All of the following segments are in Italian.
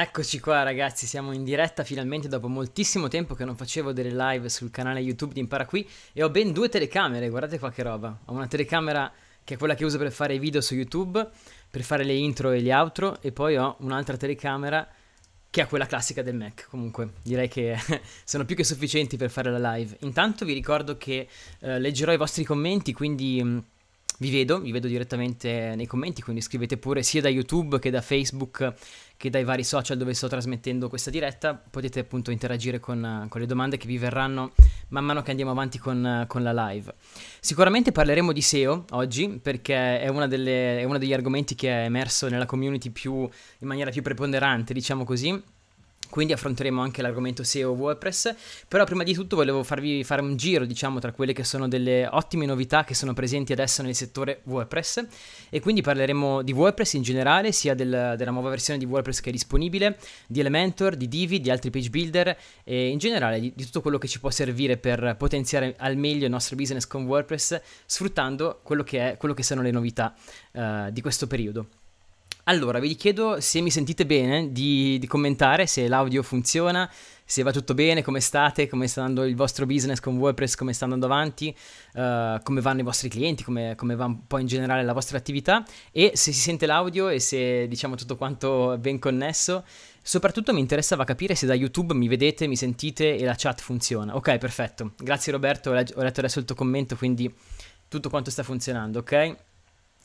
Eccoci qua ragazzi, siamo in diretta finalmente dopo moltissimo tempo che non facevo delle live sul canale YouTube di Impara Qui e ho ben due telecamere, guardate qua che roba. Ho una telecamera che è quella che uso per fare i video su YouTube, per fare le intro e gli outro e poi ho un'altra telecamera che è quella classica del Mac. Comunque direi che sono più che sufficienti per fare la live. Intanto vi ricordo che eh, leggerò i vostri commenti, quindi... Mm, vi vedo, vi vedo direttamente nei commenti, quindi scrivete pure sia da YouTube che da Facebook che dai vari social dove sto trasmettendo questa diretta, potete appunto interagire con, con le domande che vi verranno man mano che andiamo avanti con, con la live. Sicuramente parleremo di SEO oggi perché è, delle, è uno degli argomenti che è emerso nella community più, in maniera più preponderante, diciamo così quindi affronteremo anche l'argomento SEO WordPress, però prima di tutto volevo farvi fare un giro, diciamo, tra quelle che sono delle ottime novità che sono presenti adesso nel settore WordPress e quindi parleremo di WordPress in generale, sia del, della nuova versione di WordPress che è disponibile, di Elementor, di Divi, di altri page builder e in generale di, di tutto quello che ci può servire per potenziare al meglio il nostro business con WordPress sfruttando quello che, è, quello che sono le novità uh, di questo periodo. Allora, vi chiedo se mi sentite bene di, di commentare, se l'audio funziona, se va tutto bene, come state, come sta andando il vostro business con WordPress, come sta andando avanti, uh, come vanno i vostri clienti, come, come, va un po' in generale la vostra attività e se si sente l'audio e se diciamo tutto quanto è ben connesso. Soprattutto mi interessava capire se da YouTube mi vedete, mi sentite e la chat funziona. Ok, perfetto. Grazie Roberto, ho letto adesso il tuo commento, quindi tutto quanto sta funzionando, ok?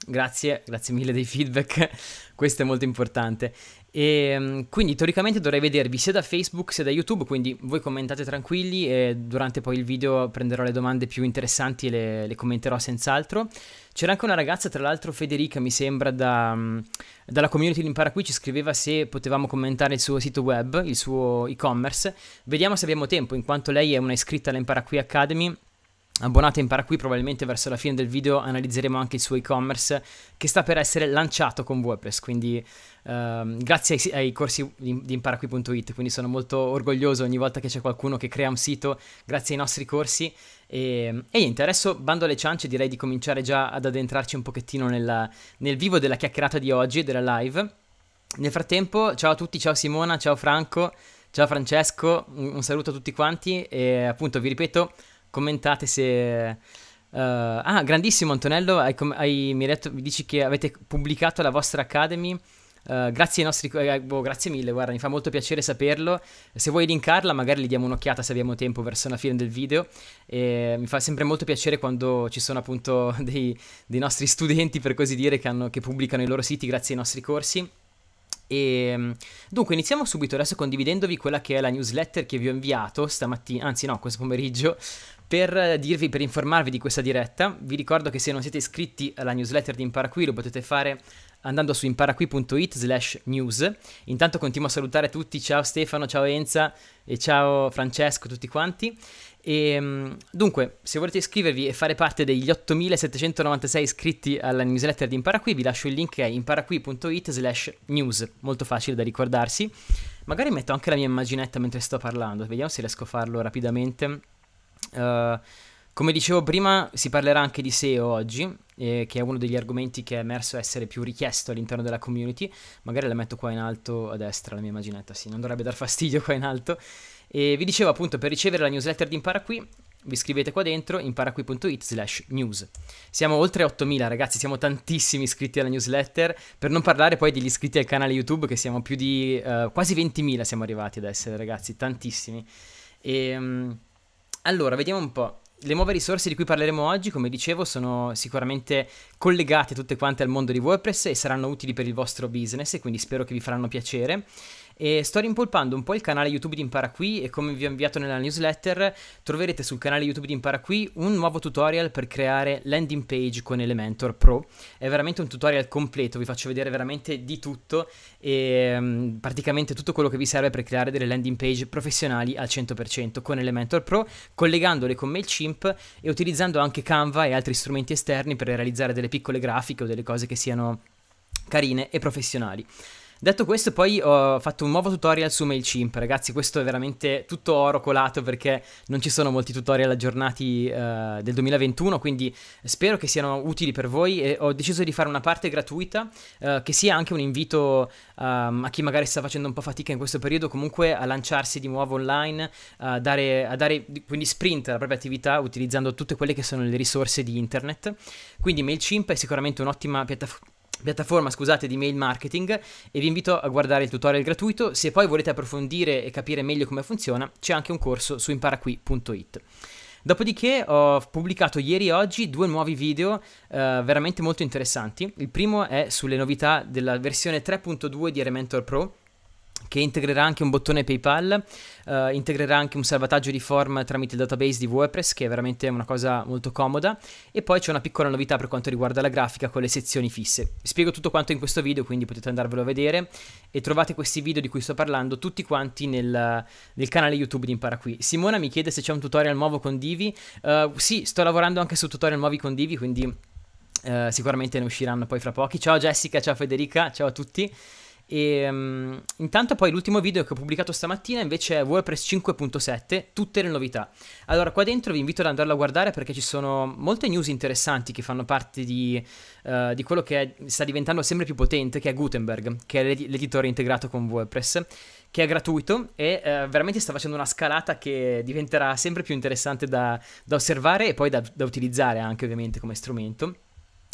Grazie, grazie mille dei feedback, questo è molto importante. E, ehm, quindi teoricamente dovrei vedervi sia da Facebook sia da YouTube, quindi voi commentate tranquilli e durante poi il video prenderò le domande più interessanti e le, le commenterò senz'altro. C'era anche una ragazza, tra l'altro Federica mi sembra, da, dalla community di Impara Qui, ci scriveva se potevamo commentare il suo sito web, il suo e-commerce. Vediamo se abbiamo tempo, in quanto lei è una iscritta alla Impara Qui Academy Abbonate impara qui, probabilmente verso la fine del video analizzeremo anche il suo e-commerce che sta per essere lanciato con WordPress, quindi ehm, grazie ai, ai, corsi di, di imparaqui.it, quindi sono molto orgoglioso ogni volta che c'è qualcuno che crea un sito grazie ai nostri corsi e, ehm, e niente, adesso bando alle ciance, direi di cominciare già ad addentrarci un pochettino nella, nel vivo della chiacchierata di oggi, della live. Nel frattempo, ciao a tutti, ciao Simona, ciao Franco, ciao Francesco, un, un saluto a tutti quanti e appunto vi ripeto Commentate se... Uh, ah, grandissimo Antonello, hai, hai, mi, detto, mi dici che avete pubblicato la vostra Academy. Uh, grazie ai nostri... Eh, boh, grazie mille, guarda, mi fa molto piacere saperlo. Se vuoi linkarla, magari gli diamo un'occhiata se abbiamo tempo verso la fine del video. E mi fa sempre molto piacere quando ci sono appunto dei, dei nostri studenti, per così dire, che, hanno, che pubblicano i loro siti grazie ai nostri corsi. E, dunque, iniziamo subito adesso condividendovi quella che è la newsletter che vi ho inviato stamattina, anzi no, questo pomeriggio, per dirvi, per informarvi di questa diretta, vi ricordo che se non siete iscritti alla newsletter di Imparaqui lo potete fare andando su imparaqui.it slash news. Intanto continuo a salutare tutti, ciao Stefano, ciao Enza e ciao Francesco, tutti quanti. E, ehm, dunque, se volete iscrivervi e fare parte degli 8.796 iscritti alla newsletter di Imparaqui, vi lascio il link che è imparaqui.it slash news, molto facile da ricordarsi. Magari metto anche la mia immaginetta mentre sto parlando, vediamo se riesco a farlo rapidamente. Eh, come dicevo prima, si parlerà anche di SEO oggi, eh, che è uno degli argomenti che è emerso essere più richiesto all'interno della community. Magari la metto qua in alto a destra, la mia immaginetta, sì, non dovrebbe dar fastidio qua in alto. E vi dicevo appunto, per ricevere la newsletter di Impara Qui, vi scrivete qua dentro, imparaqui.it slash news. Siamo oltre 8.000 ragazzi, siamo tantissimi iscritti alla newsletter, per non parlare poi degli iscritti al canale YouTube, che siamo più di eh, quasi 20.000 siamo arrivati ad essere ragazzi, tantissimi. E... Ehm, allora, vediamo un po'. Le nuove risorse di cui parleremo oggi, come dicevo, sono sicuramente collegate tutte quante al mondo di WordPress e saranno utili per il vostro business e quindi spero che vi faranno piacere. E sto rimpolpando un po' il canale YouTube di Impara Qui e come vi ho inviato nella newsletter troverete sul canale YouTube di Impara Qui un nuovo tutorial per creare landing page con Elementor Pro. È veramente un tutorial completo, vi faccio vedere veramente di tutto e um, praticamente tutto quello che vi serve per creare delle landing page professionali al 100% con Elementor Pro, collegandole con MailChimp e utilizzando anche Canva e altri strumenti esterni per realizzare delle piccole grafiche o delle cose che siano carine e professionali. Detto questo, poi ho fatto un nuovo tutorial su MailChimp, ragazzi, questo è veramente tutto oro colato perché non ci sono molti tutorial aggiornati eh, del 2021, quindi spero che siano utili per voi e ho deciso di fare una parte gratuita eh, che sia anche un invito um, a chi magari sta facendo un po' fatica in questo periodo comunque a lanciarsi di nuovo online, a dare, a dare quindi sprint alla propria attività utilizzando tutte quelle che sono le risorse di internet. Quindi MailChimp è sicuramente un'ottima piattaforma piattaforma scusate di mail marketing e vi invito a guardare il tutorial gratuito se poi volete approfondire e capire meglio come funziona c'è anche un corso su imparaqui.it Dopodiché ho pubblicato ieri e oggi due nuovi video eh, veramente molto interessanti. Il primo è sulle novità della versione 3.2 di Elementor Pro, che integrerà anche un bottone PayPal, uh, integrerà anche un salvataggio di form tramite il database di WordPress, che è veramente una cosa molto comoda, e poi c'è una piccola novità per quanto riguarda la grafica con le sezioni fisse. spiego tutto quanto in questo video, quindi potete andarvelo a vedere, e trovate questi video di cui sto parlando tutti quanti nel, nel canale YouTube di Impara Qui. Simona mi chiede se c'è un tutorial nuovo con Divi, uh, sì, sto lavorando anche su tutorial nuovi con Divi, quindi... Uh, sicuramente ne usciranno poi fra pochi. Ciao Jessica, ciao Federica, ciao a tutti. E, um, intanto poi l'ultimo video che ho pubblicato stamattina invece è WordPress 5.7, tutte le novità. Allora qua dentro vi invito ad andarlo a guardare perché ci sono molte news interessanti che fanno parte di, uh, di quello che è, sta diventando sempre più potente, che è Gutenberg, che è l'ed- l'editore integrato con WordPress, che è gratuito e uh, veramente sta facendo una scalata che diventerà sempre più interessante da, da osservare e poi da, da utilizzare anche ovviamente come strumento.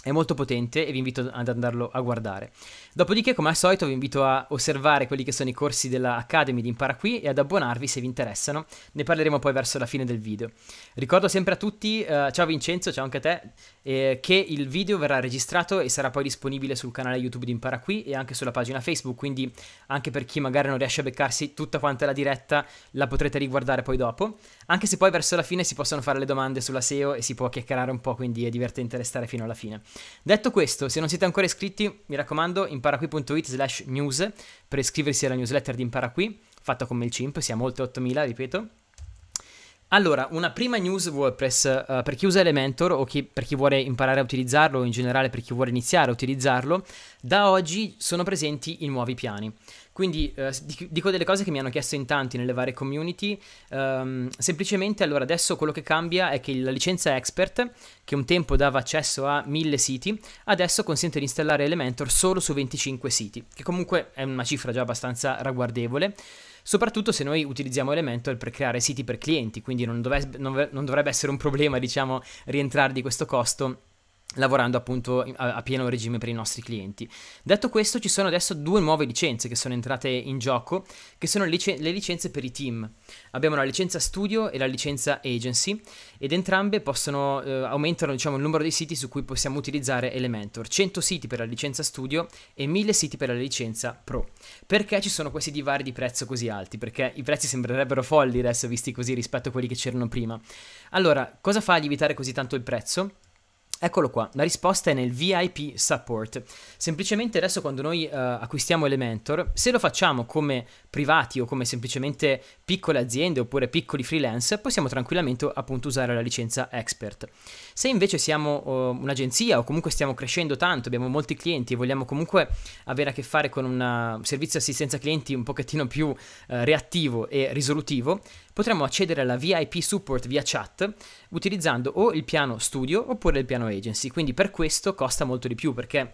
È molto potente e vi invito ad andarlo a guardare. Dopodiché, come al solito, vi invito a osservare quelli che sono i corsi della Academy di Impara Qui e ad abbonarvi se vi interessano. Ne parleremo poi verso la fine del video. Ricordo sempre a tutti, uh, ciao Vincenzo, ciao anche a te, eh, che il video verrà registrato e sarà poi disponibile sul canale YouTube di Impara Qui e anche sulla pagina Facebook, quindi anche per chi magari non riesce a beccarsi tutta quanta la diretta, la potrete riguardare poi dopo. Anche se poi verso la fine si possono fare le domande sulla SEO e si può chiacchierare un po', quindi è divertente restare fino alla fine. Detto questo, se non siete ancora iscritti, mi raccomando, imparaqui.it slash news per iscriversi alla newsletter di Imparaqui, fatta con MailChimp, siamo oltre 8000, ripeto. Allora, una prima news WordPress uh, per chi usa Elementor o chi, per chi vuole imparare a utilizzarlo o in generale per chi vuole iniziare a utilizzarlo, da oggi sono presenti i nuovi piani. Quindi eh, dico delle cose che mi hanno chiesto in tanti nelle varie community. Um, semplicemente allora adesso quello che cambia è che la licenza expert, che un tempo dava accesso a mille siti, adesso consente di installare Elementor solo su 25 siti, che comunque è una cifra già abbastanza ragguardevole soprattutto se noi utilizziamo Elementor per creare siti per clienti, quindi non, dovrebbe, non dovrebbe essere un problema, diciamo, rientrare di questo costo lavorando appunto a, a, pieno regime per i nostri clienti. Detto questo, ci sono adesso due nuove licenze che sono entrate in gioco, che sono le, le licenze per i team. Abbiamo la licenza studio e la licenza agency ed entrambe possono, eh, aumentano diciamo, il numero dei siti su cui possiamo utilizzare Elementor. 100 siti per la licenza studio e 1000 siti per la licenza pro. Perché ci sono questi divari di prezzo così alti? Perché i prezzi sembrerebbero folli adesso visti così rispetto a quelli che c'erano prima. Allora, cosa fa a evitare così tanto il prezzo? Eccolo qua, la risposta è nel VIP support. Semplicemente adesso quando noi uh, acquistiamo Elementor, se lo facciamo come privati o come semplicemente piccole aziende oppure piccoli freelance, possiamo tranquillamente appunto usare la licenza expert. Se invece siamo uh, un'agenzia o comunque stiamo crescendo tanto, abbiamo molti clienti e vogliamo comunque avere a che fare con un eh, servizio assistenza clienti un pochettino più uh, reattivo e risolutivo, potremo accedere alla VIP support via chat utilizzando o il piano studio oppure il piano agency, quindi per questo costa molto di più perché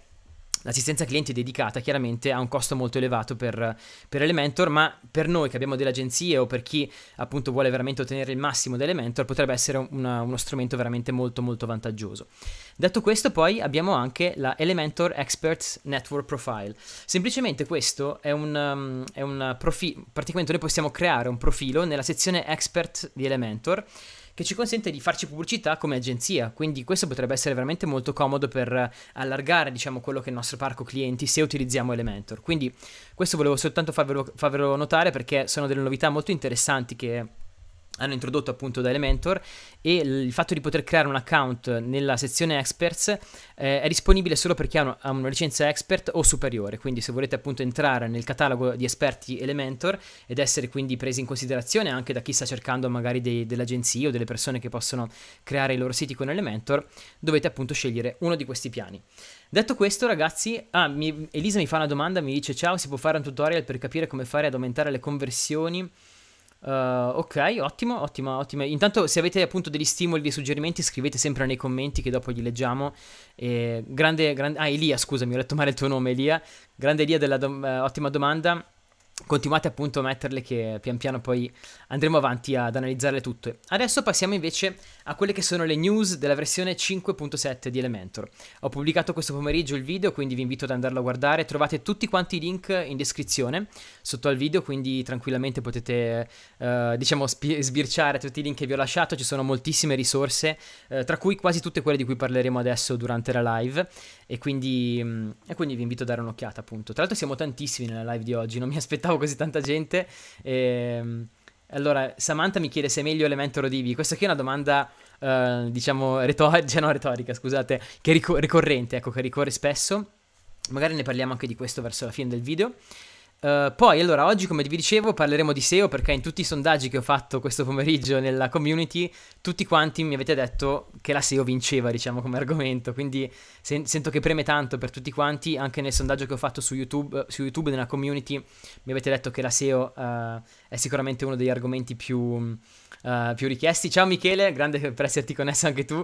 l'assistenza clienti dedicata chiaramente ha un costo molto elevato per, per Elementor, ma per noi che abbiamo delle agenzie o per chi appunto vuole veramente ottenere il massimo da Elementor potrebbe essere una, uno strumento veramente molto molto vantaggioso. Detto questo poi abbiamo anche la Elementor Experts Network Profile. Semplicemente questo è un, um, è un profilo, praticamente noi possiamo creare un profilo nella sezione Expert di Elementor che ci consente di farci pubblicità come agenzia, quindi questo potrebbe essere veramente molto comodo per eh, allargare diciamo quello che è il nostro parco clienti se utilizziamo Elementor. Quindi questo volevo soltanto farvelo, farvelo notare perché sono delle novità molto interessanti che hanno introdotto appunto da Elementor e il fatto di poter creare un account nella sezione experts eh, è disponibile solo per chi ha una, ha una, licenza expert o superiore, quindi se volete appunto entrare nel catalogo di esperti Elementor ed essere quindi presi in considerazione anche da chi sta cercando magari delle agenzie o delle persone che possono creare i loro siti con Elementor, dovete appunto scegliere uno di questi piani. Detto questo ragazzi, ah, mi, Elisa mi fa una domanda, mi dice ciao si può fare un tutorial per capire come fare ad aumentare le conversioni Uh, ok, ottimo, ottimo, ottimo. Intanto se avete appunto degli stimoli, dei suggerimenti, scrivete sempre nei commenti che dopo li leggiamo. E grande, grande... Ah, Elia, scusami, ho letto male il tuo nome, Elia. Grande Elia della do... Eh, ottima domanda continuate appunto a metterle che pian piano poi andremo avanti ad analizzarle tutte. Adesso passiamo invece a quelle che sono le news della versione 5.7 di Elementor. Ho pubblicato questo pomeriggio il video, quindi vi invito ad andarlo a guardare. Trovate tutti quanti i link in descrizione sotto al video, quindi tranquillamente potete eh, diciamo sp- sbirciare tutti i link che vi ho lasciato. Ci sono moltissime risorse, eh, tra cui quasi tutte quelle di cui parleremo adesso durante la live e quindi, mh, mm, e quindi vi invito a dare un'occhiata appunto. Tra l'altro siamo tantissimi nella live di oggi, non mi aspettavo aspettavo così tanta gente. E, ehm, allora, Samantha mi chiede se è meglio Elementor o Divi. Questa qui è una domanda, eh, diciamo, retorica, no, retorica, scusate, che è ricor- ricorrente, ecco, che ricorre spesso. Magari ne parliamo anche di questo verso la fine del video. Eh, poi allora oggi come vi dicevo parleremo di SEO perché in tutti i sondaggi che ho fatto questo pomeriggio nella community tutti quanti mi avete detto che la SEO vinceva diciamo come argomento quindi sen- sento che preme tanto per tutti quanti anche nel sondaggio che ho fatto su YouTube, su YouTube nella community mi avete detto che la SEO uh, eh, è sicuramente uno degli argomenti più, uh, più richiesti ciao Michele grande per esserti connesso anche tu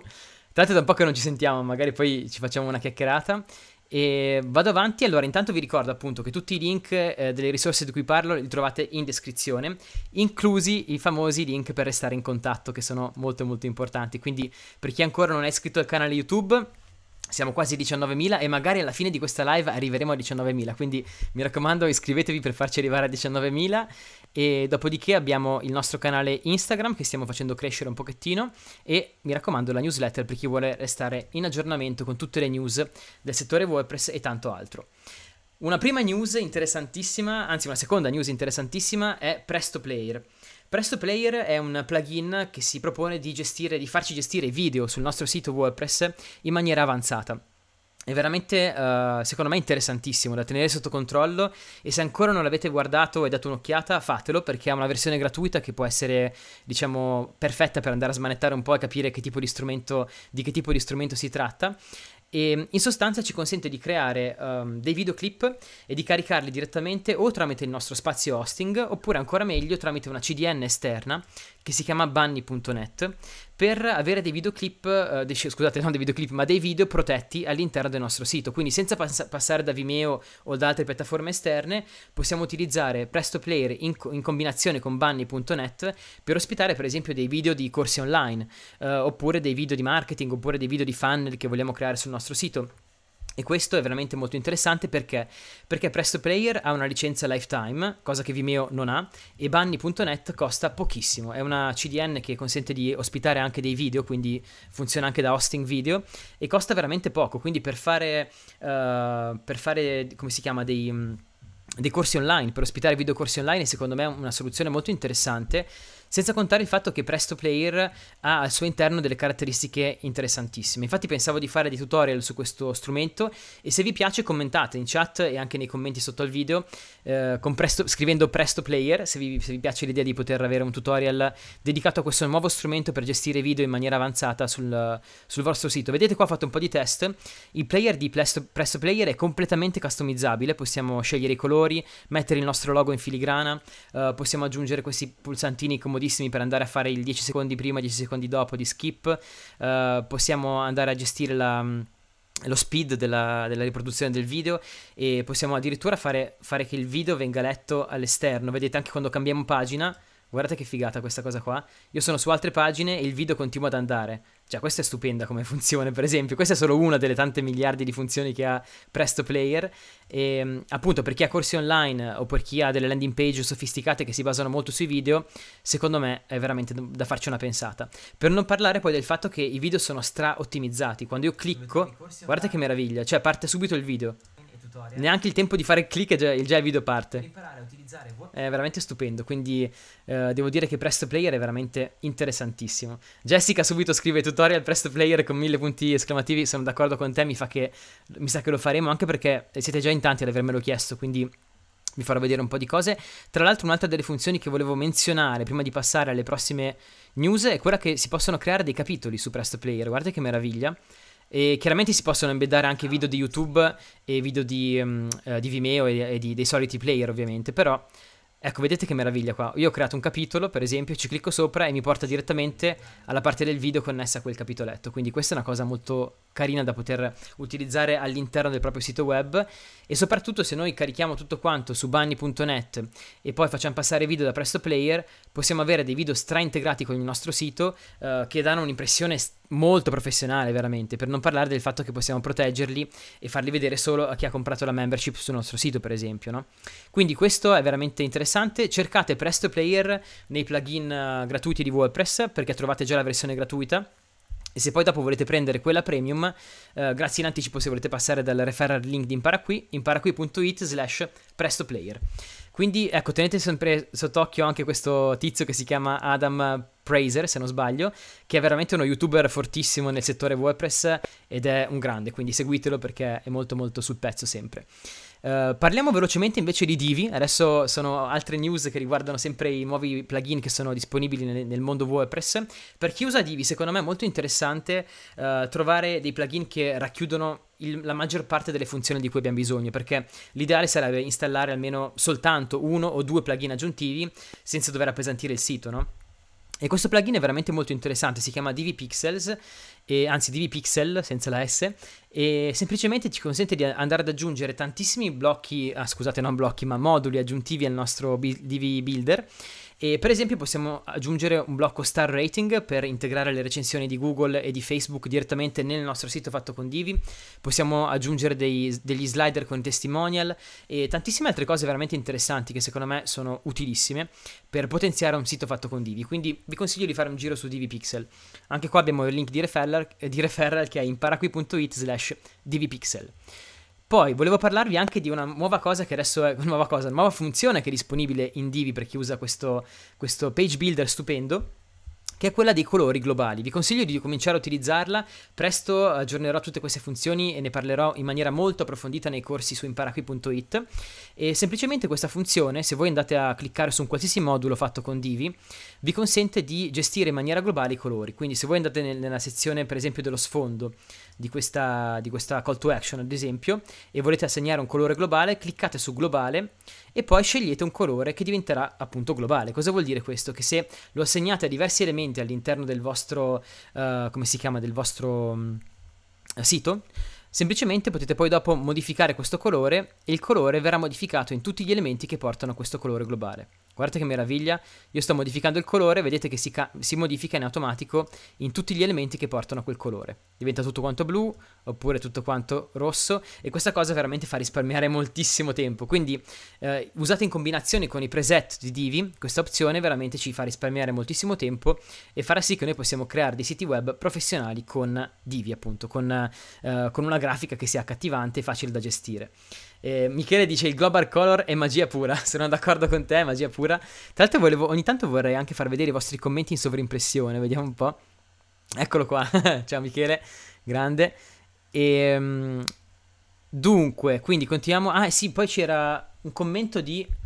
tra l'altro da un po' che non ci sentiamo magari poi ci facciamo una chiacchierata e vado avanti, allora intanto vi ricordo appunto che tutti i link eh, delle risorse di cui parlo li trovate in descrizione, inclusi i famosi link per restare in contatto che sono molto molto importanti, quindi per chi ancora non è iscritto al canale YouTube siamo quasi 19.000 e magari alla fine di questa live arriveremo a 19.000, quindi mi raccomando iscrivetevi per farci arrivare a 19.000 e dopodiché abbiamo il nostro canale Instagram che stiamo facendo crescere un pochettino e mi raccomando la newsletter per chi vuole restare in aggiornamento con tutte le news del settore WordPress e tanto altro. Una prima news interessantissima, anzi una seconda news interessantissima è Presto Player. Presto Player è un plugin che si propone di, gestire, di farci gestire i video sul nostro sito WordPress in maniera avanzata. È veramente, uh, secondo me, interessantissimo da tenere sotto controllo e se ancora non l'avete guardato e dato un'occhiata, fatelo perché ha una versione gratuita che può essere, diciamo, perfetta per andare a smanettare un po' e capire che tipo di, di che tipo di strumento si tratta e mm, in sostanza ci consente di creare um, dei videoclip e di caricarli direttamente o tramite il nostro spazio hosting oppure ancora meglio tramite una CDN esterna che si chiama bunny.net per avere dei videoclip, eh, scusate, non dei videoclip, ma dei video protetti all'interno del nostro sito. Quindi senza pass- passare da Vimeo o da altre piattaforme esterne, possiamo utilizzare Presto Player in, co- in combinazione con Bunny.net per ospitare per esempio dei video di corsi online, eh, oppure dei video di marketing, oppure dei video di funnel che vogliamo creare sul nostro sito. E questo è veramente molto interessante perché? Perché Presto Player ha una licenza lifetime, cosa che Vimeo non ha, e Bunny.net costa pochissimo. È una CDN che consente di ospitare anche dei video, quindi funziona anche da hosting video, e costa veramente poco. Quindi per fare, uh, per fare come si chiama, dei, dei corsi online, per ospitare video corsi online, secondo me è una soluzione molto interessante senza contare il fatto che Presto Player ha al suo interno delle caratteristiche interessantissime. Infatti pensavo di fare dei tutorial su questo strumento e se vi piace commentate in chat e anche nei commenti sotto al video eh, Presto, scrivendo Presto Player se vi, se vi piace l'idea di poter avere un tutorial dedicato a questo nuovo strumento per gestire video in maniera avanzata sul, sul vostro sito. Vedete qua ho fatto un po' di test, il player di Presto, Presto Player è completamente customizzabile, possiamo scegliere i colori, mettere il nostro logo in filigrana, eh, possiamo aggiungere questi pulsantini comodissimi comodissimi per andare a fare il 10 secondi prima, 10 secondi dopo di skip, uh, possiamo andare a gestire la, mm, lo speed della, della, riproduzione del video e possiamo addirittura fare, fare che il video venga letto all'esterno. Vedete anche quando cambiamo pagina, guardate che figata questa cosa qua, io sono su altre pagine e il video continua ad andare cioè, questa è stupenda come funzione, per esempio. Questa è solo una delle tante miliardi di funzioni che ha Presto Player. E ehm, appunto, per chi ha corsi online o per chi ha delle landing page sofisticate che si basano molto sui video, secondo me è veramente da farci una pensata. Per non parlare poi del fatto che i video sono stra-ottimizzati. Quando io clicco, guardate che meraviglia, cioè parte subito il video. Neanche il tempo di fare click e già, il video parte è veramente stupendo. Quindi eh, devo dire che Presto Player è veramente interessantissimo. Jessica subito scrive tutorial Presto Player con mille punti esclamativi. Sono d'accordo con te, mi, che, mi sa che lo faremo anche perché siete già in tanti ad avermelo chiesto. Quindi vi farò vedere un po' di cose. Tra l'altro, un'altra delle funzioni che volevo menzionare prima di passare alle prossime news è quella che si possono creare dei capitoli su Presto Player. guarda che meraviglia! E chiaramente si possono embeddare anche video di YouTube e video di, um, eh, di Vimeo e, e di, dei soliti player ovviamente, però ecco vedete che meraviglia qua. Io ho creato un capitolo per esempio, ci clicco sopra e mi porta direttamente alla parte del video connessa a quel capitoletto, quindi questa è una cosa molto carina da poter utilizzare all'interno del proprio sito web e soprattutto se noi carichiamo tutto quanto su bunny.net e poi facciamo passare video da Presto Player possiamo avere dei video stra integrati con il nostro sito eh, che danno un'impressione estremamente molto professionale veramente, per non parlare del fatto che possiamo proteggerli e farli vedere solo a chi ha comprato la membership sul nostro sito per esempio, no? Quindi questo è veramente interessante, cercate Presto Player nei plugin eh, gratuiti di WordPress perché trovate già la versione gratuita e se poi dopo volete prendere quella premium, eh, grazie in anticipo se volete passare dal referral link di Imparaqui, imparaqui.it slash prestoplayer. Quindi ecco, tenete sempre sott'occhio anche questo tizio che si chiama Adam Prazer, se non sbaglio, che è veramente uno youtuber fortissimo nel settore WordPress ed è un grande, quindi seguitelo perché è molto molto sul pezzo sempre. Uh, parliamo velocemente invece di Divi, adesso sono altre news che riguardano sempre i nuovi plugin che sono disponibili nel, nel mondo WordPress. Per chi usa Divi, secondo me è molto interessante uh, trovare dei plugin che racchiudono il, la maggior parte delle funzioni di cui abbiamo bisogno, perché l'ideale sarebbe installare almeno soltanto uno o due plugin aggiuntivi senza dover appesantire il sito, no? E questo plugin è veramente molto interessante, si chiama DV Pixels, e, anzi DV Pixel senza la S, e semplicemente ci consente di andare ad aggiungere tantissimi blocchi, ah, scusate non blocchi, ma moduli aggiuntivi al nostro DV Builder e per esempio possiamo aggiungere un blocco star rating per integrare le recensioni di Google e di Facebook direttamente nel nostro sito fatto con Divi, possiamo aggiungere dei, degli slider con testimonial e tantissime altre cose veramente interessanti che secondo me sono utilissime per potenziare un sito fatto con Divi, quindi vi consiglio di fare un giro su Divi Pixel. Anche qua abbiamo il link di referral, di referral che è imparaqui.it paracui.it slash divipixel. Poi volevo parlarvi anche di una nuova cosa che adesso è una nuova cosa, una nuova funzione che è disponibile in Divi per chi usa questo, questo page builder stupendo che è quella dei colori globali. Vi consiglio di cominciare a utilizzarla, presto aggiornerò tutte queste funzioni e ne parlerò in maniera molto approfondita nei corsi su imparaqui.it. e semplicemente questa funzione, se voi andate a cliccare su un qualsiasi modulo fatto con Divi, vi consente di gestire in maniera globale i colori, quindi se voi andate nella sezione per esempio dello sfondo di questa, di questa call to action ad esempio e volete assegnare un colore globale, cliccate su globale e poi scegliete un colore che diventerà appunto globale. Cosa vuol dire questo? Che se lo assegnate a diversi elementi all'interno del vostro, uh, come si chiama, del vostro um, sito, Semplicemente potete poi dopo modificare questo colore e il colore verrà modificato in tutti gli elementi che portano a questo colore globale. Guardate che meraviglia, io sto modificando il colore, vedete che si, si, modifica in automatico in tutti gli elementi che portano a quel colore. Diventa tutto quanto blu, oppure tutto quanto rosso, e questa cosa veramente fa risparmiare moltissimo tempo. Quindi eh, usate in combinazione con i preset di Divi, questa opzione veramente ci fa risparmiare moltissimo tempo e farà sì che noi possiamo creare dei siti web professionali con Divi, appunto, con, eh, con una grafica che sia accattivante e facile da gestire. Eh, Michele dice il Global Color è magia pura, sono d'accordo con te, è magia pura. Tra l'altro volevo, ogni tanto vorrei anche far vedere i vostri commenti in sovrimpressione, vediamo un po'. Eccolo qua, ciao Michele, grande. E, ehm, dunque, quindi continuiamo. Ah sì, poi c'era un commento di...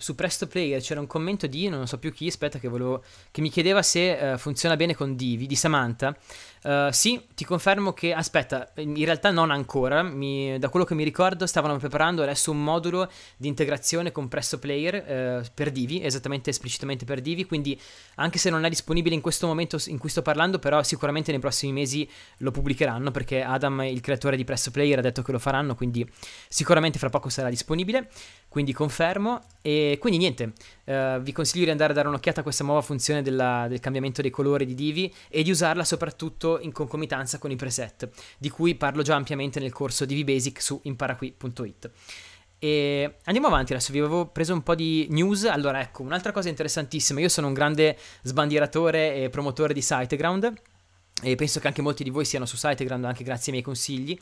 Su Presto Player c'era un commento di non so più chi, aspetta che volevo... che mi chiedeva se uh, funziona bene con Divi, di Samantha. Eh, sì, ti confermo che, aspetta, in realtà non ancora, mi, da quello che mi ricordo stavano preparando adesso un modulo di integrazione con Presso Player uh, per Divi, esattamente esplicitamente per Divi, quindi anche se non è disponibile in questo momento in cui sto parlando, però sicuramente nei prossimi mesi lo pubblicheranno perché Adam, il creatore di Presso Player, ha detto che lo faranno, quindi sicuramente fra poco sarà disponibile, quindi confermo. E quindi niente, uh, vi consiglio di andare a dare un'occhiata a questa nuova funzione della, del cambiamento dei colori di Divi e di usarla soprattutto fatto in concomitanza con i preset, di cui parlo già ampiamente nel corso di VBasic su imparaqui.it. E andiamo avanti adesso, vi avevo preso un po' di news. Allora, ecco, un'altra cosa interessantissima. Io sono un grande sbandieratore e promotore di Siteground e penso che anche molti di voi siano su Siteground anche grazie ai miei consigli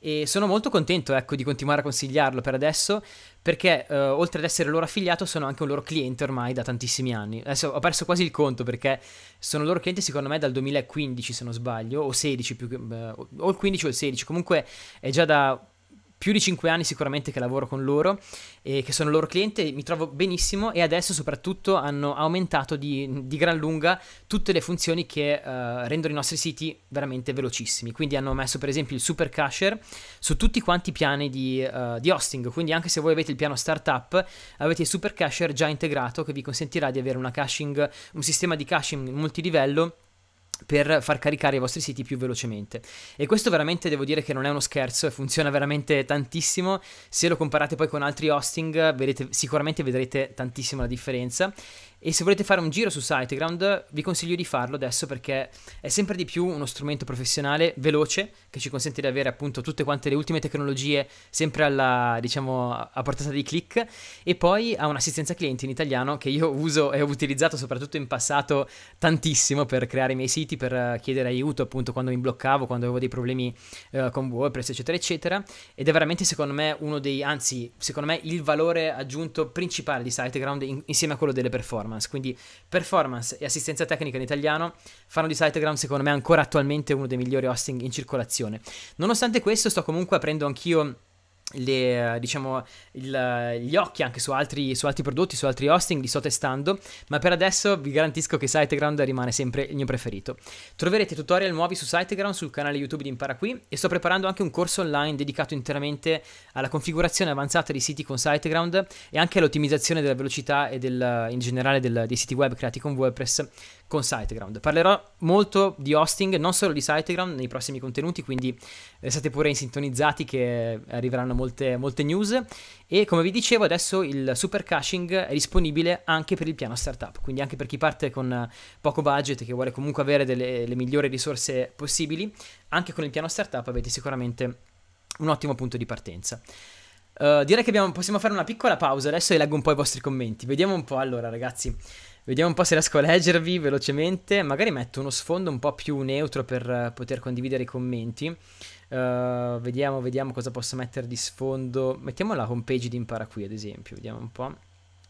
e sono molto contento ecco, di continuare a consigliarlo per adesso perché eh, oltre ad essere loro affiliato sono anche un loro cliente ormai da tantissimi anni. Adesso ho perso quasi il conto perché sono loro cliente secondo me dal 2015 se non sbaglio o 16 più che, eh, o il 15 o il 16, comunque è già da più di 5 anni sicuramente che lavoro con loro e che sono loro cliente, mi trovo benissimo e adesso soprattutto hanno aumentato di, di gran lunga tutte le funzioni che uh, rendono i nostri siti veramente velocissimi. Quindi hanno messo per esempio il super cacher su tutti quanti i piani di, uh, di, hosting, quindi anche se voi avete il piano startup avete il super cacher già integrato che vi consentirà di avere caching, un sistema di caching multilivello per far caricare i vostri siti più velocemente. E questo veramente devo dire che non è uno scherzo, funziona veramente tantissimo. Se lo comparate poi con altri hosting, vedete, sicuramente vedrete tantissimo la differenza. E se volete fare un giro su SiteGround, vi consiglio di farlo adesso perché è sempre di più uno strumento professionale veloce che ci consente di avere appunto tutte quante le ultime tecnologie sempre alla, diciamo, a portata di click e poi ha un'assistenza clienti in italiano che io uso e ho utilizzato soprattutto in passato tantissimo per creare i miei siti, per chiedere aiuto appunto quando mi bloccavo, quando avevo dei problemi eh, con WordPress eccetera eccetera ed è veramente secondo me uno dei, anzi secondo me il valore aggiunto principale di SiteGround in, insieme a quello delle performance performance, quindi performance e assistenza tecnica in italiano fanno di SiteGround secondo me ancora attualmente uno dei migliori hosting in circolazione. Nonostante questo sto comunque aprendo anch'io le, diciamo, il, gli occhi anche su altri, su altri, prodotti, su altri hosting, li sto testando, ma per adesso vi garantisco che SiteGround rimane sempre il mio preferito. Troverete tutorial nuovi su SiteGround sul canale YouTube di Impara Qui e sto preparando anche un corso online dedicato interamente alla configurazione avanzata di siti con SiteGround e anche all'ottimizzazione della velocità e del, in generale del, dei siti web creati con WordPress con SiteGround. Parlerò molto di hosting, non solo di SiteGround nei prossimi contenuti, quindi eh, state pure sintonizzati che arriveranno molte, molte news. E come vi dicevo, adesso il super caching è disponibile anche per il piano startup, quindi anche per chi parte con eh, poco budget, che vuole comunque avere delle, le migliori risorse possibili, anche con il piano startup avete sicuramente un ottimo punto di partenza. Uh, direi che abbiamo, possiamo fare una piccola pausa adesso e leggo un po' i vostri commenti. Vediamo un po' allora, ragazzi. Vediamo un po' se riesco a leggervi velocemente. Magari metto uno sfondo un po' più neutro per poter condividere i commenti. Uh, vediamo, vediamo cosa posso mettere di sfondo. Mettiamo la homepage di Impara qui, ad esempio. Vediamo un po'.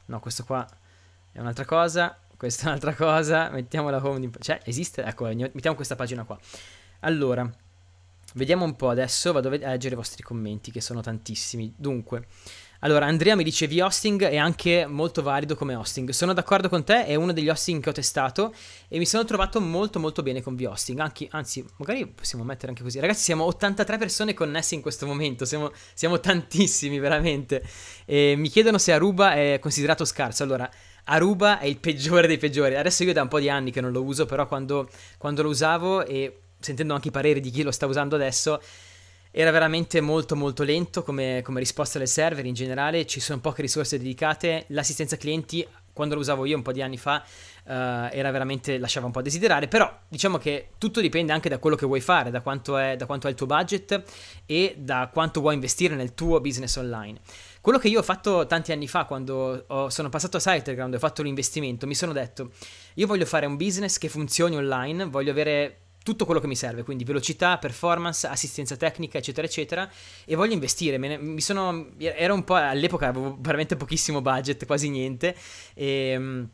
No, questo qua è un'altra cosa. Questa è un'altra cosa. Mettiamo la home di Impara. Cioè, esiste? Ecco, mettiamo questa pagina qua. Allora, vediamo un po' adesso. Vado a leggere i vostri commenti, che sono tantissimi. Dunque... Allora, Andrea mi dice V-hosting è anche molto valido come hosting. Sono d'accordo con te, è uno degli hosting che ho testato e mi sono trovato molto molto bene con V-hosting. Anzi, magari possiamo mettere anche così. Ragazzi, siamo 83 persone connesse in questo momento, siamo, siamo tantissimi veramente. E mi chiedono se Aruba è considerato scarso. Allora, Aruba è il peggiore dei peggiori. Adesso io da un po' di anni che non lo uso, però quando, quando lo usavo e sentendo anche i pareri di chi lo sta usando adesso era veramente molto molto lento come, come risposta del server in generale, ci sono poche risorse dedicate, l'assistenza clienti quando lo usavo io un po' di anni fa uh, era veramente lasciava un po' a desiderare però diciamo che tutto dipende anche da quello che vuoi fare da quanto, è, da quanto è il tuo budget e da quanto vuoi investire nel tuo business online quello che io ho fatto tanti anni fa quando ho, sono passato a Siteground e ho fatto l'investimento mi sono detto io voglio fare un business che funzioni online voglio avere tutto quello che mi serve, quindi velocità, performance, assistenza tecnica, eccetera, eccetera, e voglio investire. Ne, mi sono, era un po' all'epoca, avevo veramente pochissimo budget, quasi niente, e, ehm,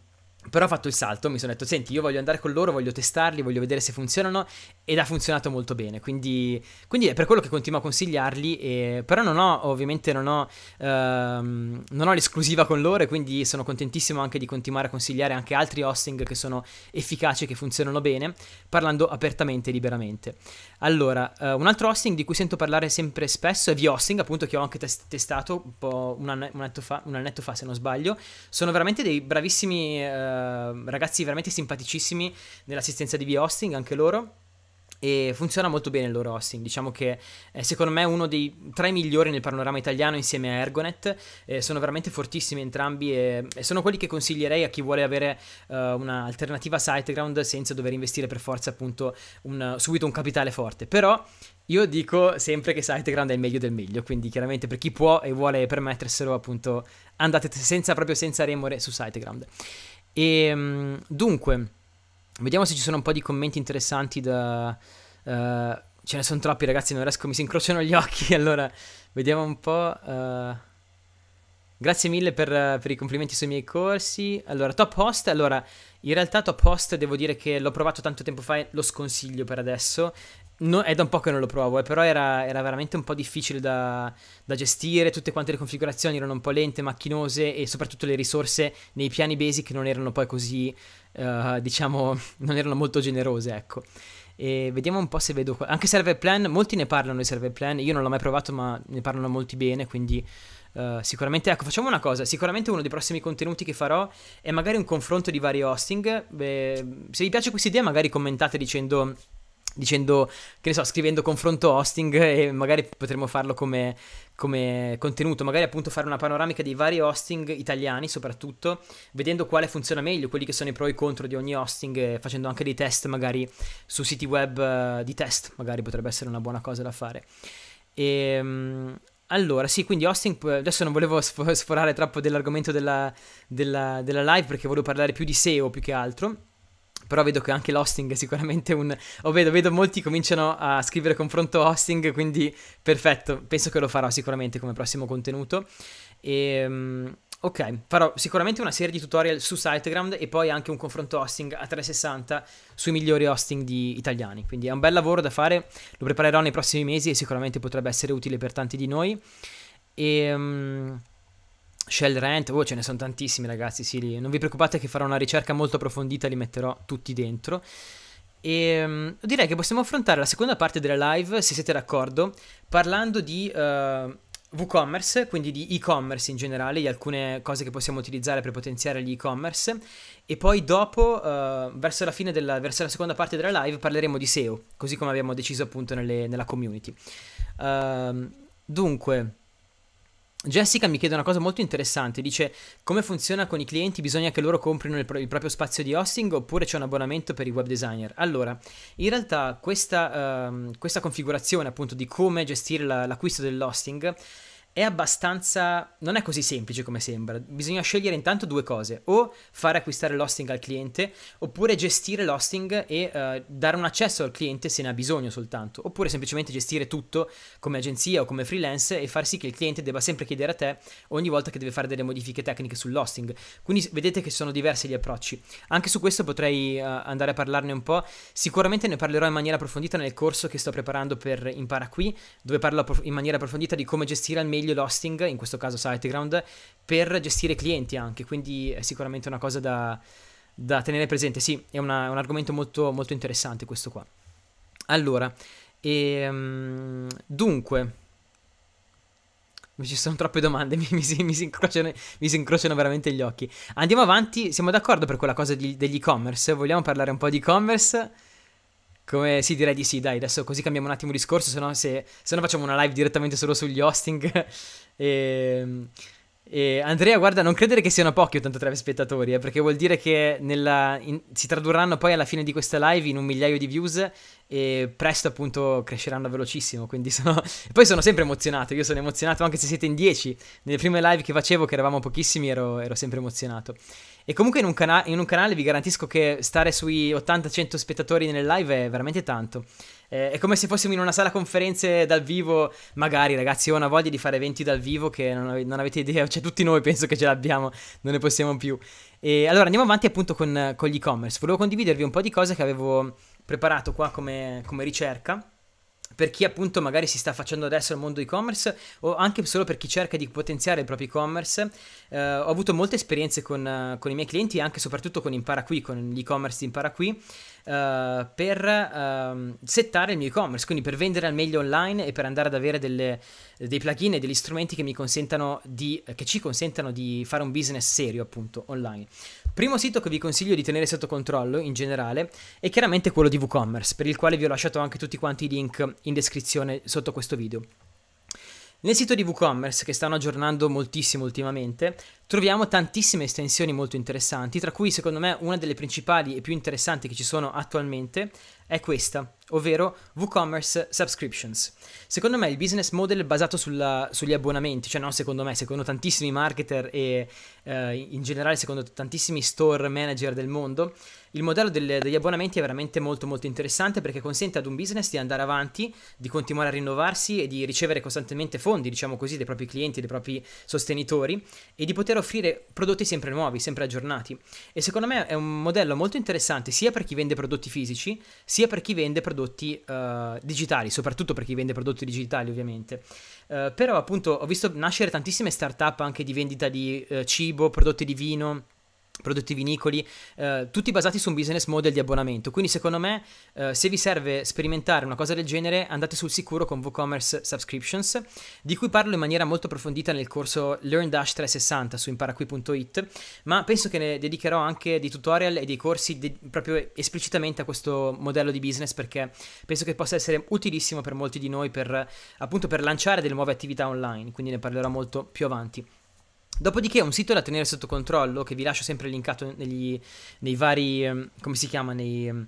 però ho fatto il salto, mi sono detto, senti, io voglio andare con loro, voglio testarli, voglio vedere se funzionano ed ha funzionato molto bene, quindi, quindi, è per quello che continuo a consigliarli, e, però non ho ovviamente non ho, ehm, non ho l'esclusiva con loro e quindi sono contentissimo anche di continuare a consigliare anche altri hosting che sono efficaci, che funzionano bene, parlando apertamente e liberamente. Allora, eh, un altro hosting di cui sento parlare sempre spesso è V-Hosting, appunto che ho anche test- testato un, po un, anno, un, annetto fa, un annetto fa se non sbaglio, sono veramente dei bravissimi eh, ragazzi veramente simpaticissimi nell'assistenza di V-Hosting, anche loro e funziona molto bene il loro hosting. Diciamo che è eh, secondo me uno dei tre migliori nel panorama italiano insieme a Ergonet. Eh, sono veramente fortissimi entrambi e, e, sono quelli che consiglierei a chi vuole avere uh, eh, un'alternativa SiteGround senza dover investire per forza appunto un, subito un capitale forte. Però io dico sempre che SiteGround è il meglio del meglio, quindi chiaramente per chi può e vuole permetterselo appunto andate senza, proprio senza remore su SiteGround. E ehm, dunque... Vediamo se ci sono un po' di commenti interessanti da... Uh, ce ne sono troppi ragazzi, non riesco, mi si incrociano gli occhi, allora vediamo un po'. Uh, grazie mille per, per, i complimenti sui miei corsi. Allora, Top Host, allora, in realtà Top Host devo dire che l'ho provato tanto tempo fa e lo sconsiglio per adesso. No, è da un po' che non lo provo, eh, però era, era, veramente un po' difficile da, da, gestire, tutte quante le configurazioni erano un po' lente, macchinose e soprattutto le risorse nei piani basic non erano poi così uh, diciamo, non erano molto generose, ecco. E vediamo un po' se vedo qua. Anche server plan, molti ne parlano di server plan, io non l'ho mai provato ma ne parlano molti bene, quindi uh, sicuramente, ecco, facciamo una cosa, sicuramente uno dei prossimi contenuti che farò è magari un confronto di vari hosting. Beh, se vi piace questa idea magari commentate dicendo dicendo, che ne so, scrivendo confronto hosting e magari potremmo farlo come, come, contenuto, magari appunto fare una panoramica dei vari hosting italiani soprattutto, vedendo quale funziona meglio, quelli che sono i pro e i contro di ogni hosting, facendo anche dei test magari su siti web eh, di test, magari potrebbe essere una buona cosa da fare. E, ehm, allora, sì, quindi hosting, adesso non volevo sforare troppo dell'argomento della, della, della live perché volevo parlare più di SEO più che altro però vedo che anche l'hosting è sicuramente un... O vedo, vedo molti cominciano a scrivere confronto hosting, quindi perfetto, penso che lo farò sicuramente come prossimo contenuto. E, ehm, ok, farò sicuramente una serie di tutorial su SiteGround e poi anche un confronto hosting a 360 sui migliori hosting di italiani. Quindi è un bel lavoro da fare, lo preparerò nei prossimi mesi e sicuramente potrebbe essere utile per tanti di noi. E... Ehm, Shell Rant, oh, ce ne sono tantissimi ragazzi, sì, li, non vi preoccupate che farò una ricerca molto approfondita, li metterò tutti dentro. E um, direi che possiamo affrontare la seconda parte della live, se siete d'accordo, parlando di uh, WooCommerce, quindi di e-commerce in generale, di alcune cose che possiamo utilizzare per potenziare gli e-commerce. E poi dopo, uh, verso la fine della verso la seconda parte della live, parleremo di SEO, così come abbiamo deciso appunto nelle, nella community. Uh, dunque... Jessica mi chiede una cosa molto interessante, dice come funziona con i clienti, bisogna che loro comprino il, pro- il proprio spazio di hosting oppure c'è un abbonamento per i web designer? Allora, in realtà questa, uh, questa configurazione appunto di come gestire la- l'acquisto dell'hosting è abbastanza... non è così semplice come sembra. Bisogna scegliere intanto due cose, o fare acquistare l'hosting al cliente, oppure gestire l'hosting e uh, dare un accesso al cliente se ne ha bisogno soltanto, oppure semplicemente gestire tutto come agenzia o come freelance e far sì che il cliente debba sempre chiedere a te ogni volta che deve fare delle modifiche tecniche sull'hosting. Quindi vedete che sono diversi gli approcci. Anche su questo potrei uh, andare a parlarne un po', sicuramente ne parlerò in maniera approfondita nel corso che sto preparando per Impara qui, dove parlo in maniera approfondita di come gestire al meglio meglio l'hosting, in questo caso SiteGround, per gestire clienti anche, quindi è sicuramente una cosa da, da tenere presente. Sì, è, una, un argomento molto, molto interessante questo qua. Allora, e, um, dunque... Ci sono troppe domande, mi, mi, si, mi, si mi, si, incrociano, veramente gli occhi. Andiamo avanti, siamo d'accordo per quella cosa di, degli e-commerce? Vogliamo parlare un po' di e-commerce? Come, sì, direi di sì, dai, adesso così cambiamo un attimo discorso, se no, se, se no facciamo una live direttamente solo sugli hosting. e, ehm, e, Andrea, guarda, non credere che siano pochi 83 spettatori, eh, perché vuol dire che nella, in, si tradurranno poi alla fine di questa live in un migliaio di views e presto appunto cresceranno velocissimo, quindi sono... poi sono sempre emozionato, io sono emozionato anche se siete in 10, nelle prime live che facevo, che eravamo pochissimi, ero, ero sempre emozionato. E comunque in un, cana- in un canale vi garantisco che stare sui 80-100 spettatori nel live è veramente tanto. Eh, è come se fossimo in una sala conferenze dal vivo, magari ragazzi, ho una voglia di fare eventi dal vivo che non, ave- non avete idea, cioè tutti noi penso che ce l'abbiamo, non ne possiamo più. E allora andiamo avanti appunto con, con gli e-commerce. Volevo condividervi un po' di cose che avevo preparato qua come, come ricerca per chi appunto magari si sta facendo adesso al mondo e-commerce o anche solo per chi cerca di potenziare il proprio e-commerce. Eh, ho avuto molte esperienze con, eh, con, i miei clienti e anche soprattutto con Impara Qui, con l'e-commerce di Impara Qui, eh, per um, settare il mio e-commerce, quindi per vendere al meglio online e per andare ad avere delle, dei plugin e degli strumenti che mi consentano di, che ci consentano di fare un business serio appunto online. Primo sito che vi consiglio di tenere sotto controllo in generale è chiaramente quello di WooCommerce, per il quale vi ho lasciato anche tutti quanti i link in descrizione sotto questo video. Nel sito di WooCommerce, che stanno aggiornando moltissimo ultimamente, troviamo tantissime estensioni molto interessanti, tra cui secondo me una delle principali e più interessanti che ci sono attualmente è questa, ovvero WooCommerce Subscriptions. Secondo me il business model basato sulla, sugli abbonamenti, cioè non secondo me, secondo tantissimi marketer e eh, in generale secondo tantissimi store manager del mondo, il modello delle, degli abbonamenti è veramente molto molto interessante perché consente ad un business di andare avanti, di continuare a rinnovarsi e di ricevere costantemente fondi, diciamo così, dei propri clienti, dei propri sostenitori e di poter offrire prodotti sempre nuovi, sempre aggiornati. E secondo me è un modello molto interessante sia per chi vende prodotti fisici, sia per chi vende prodotti prodotti uh, digitali, soprattutto per chi vende prodotti digitali ovviamente. Uh, però appunto ho visto nascere tantissime start-up anche di vendita di uh, cibo, prodotti di vino prodotti vinicoli, eh, tutti basati su un business model di abbonamento. Quindi secondo me eh, se vi serve sperimentare una cosa del genere andate sul sicuro con WooCommerce Subscriptions, di cui parlo in maniera molto approfondita nel corso Learn Dash 360 su imparacui.it, ma penso che ne dedicherò anche dei tutorial e dei corsi de- proprio esplicitamente a questo modello di business perché penso che possa essere utilissimo per molti di noi per appunto per lanciare delle nuove attività online, quindi ne parlerò molto più avanti. Dopodiché un sito da tenere sotto controllo, che vi lascio sempre linkato negli, nei vari, ehm, come si chiama, nei, ehm,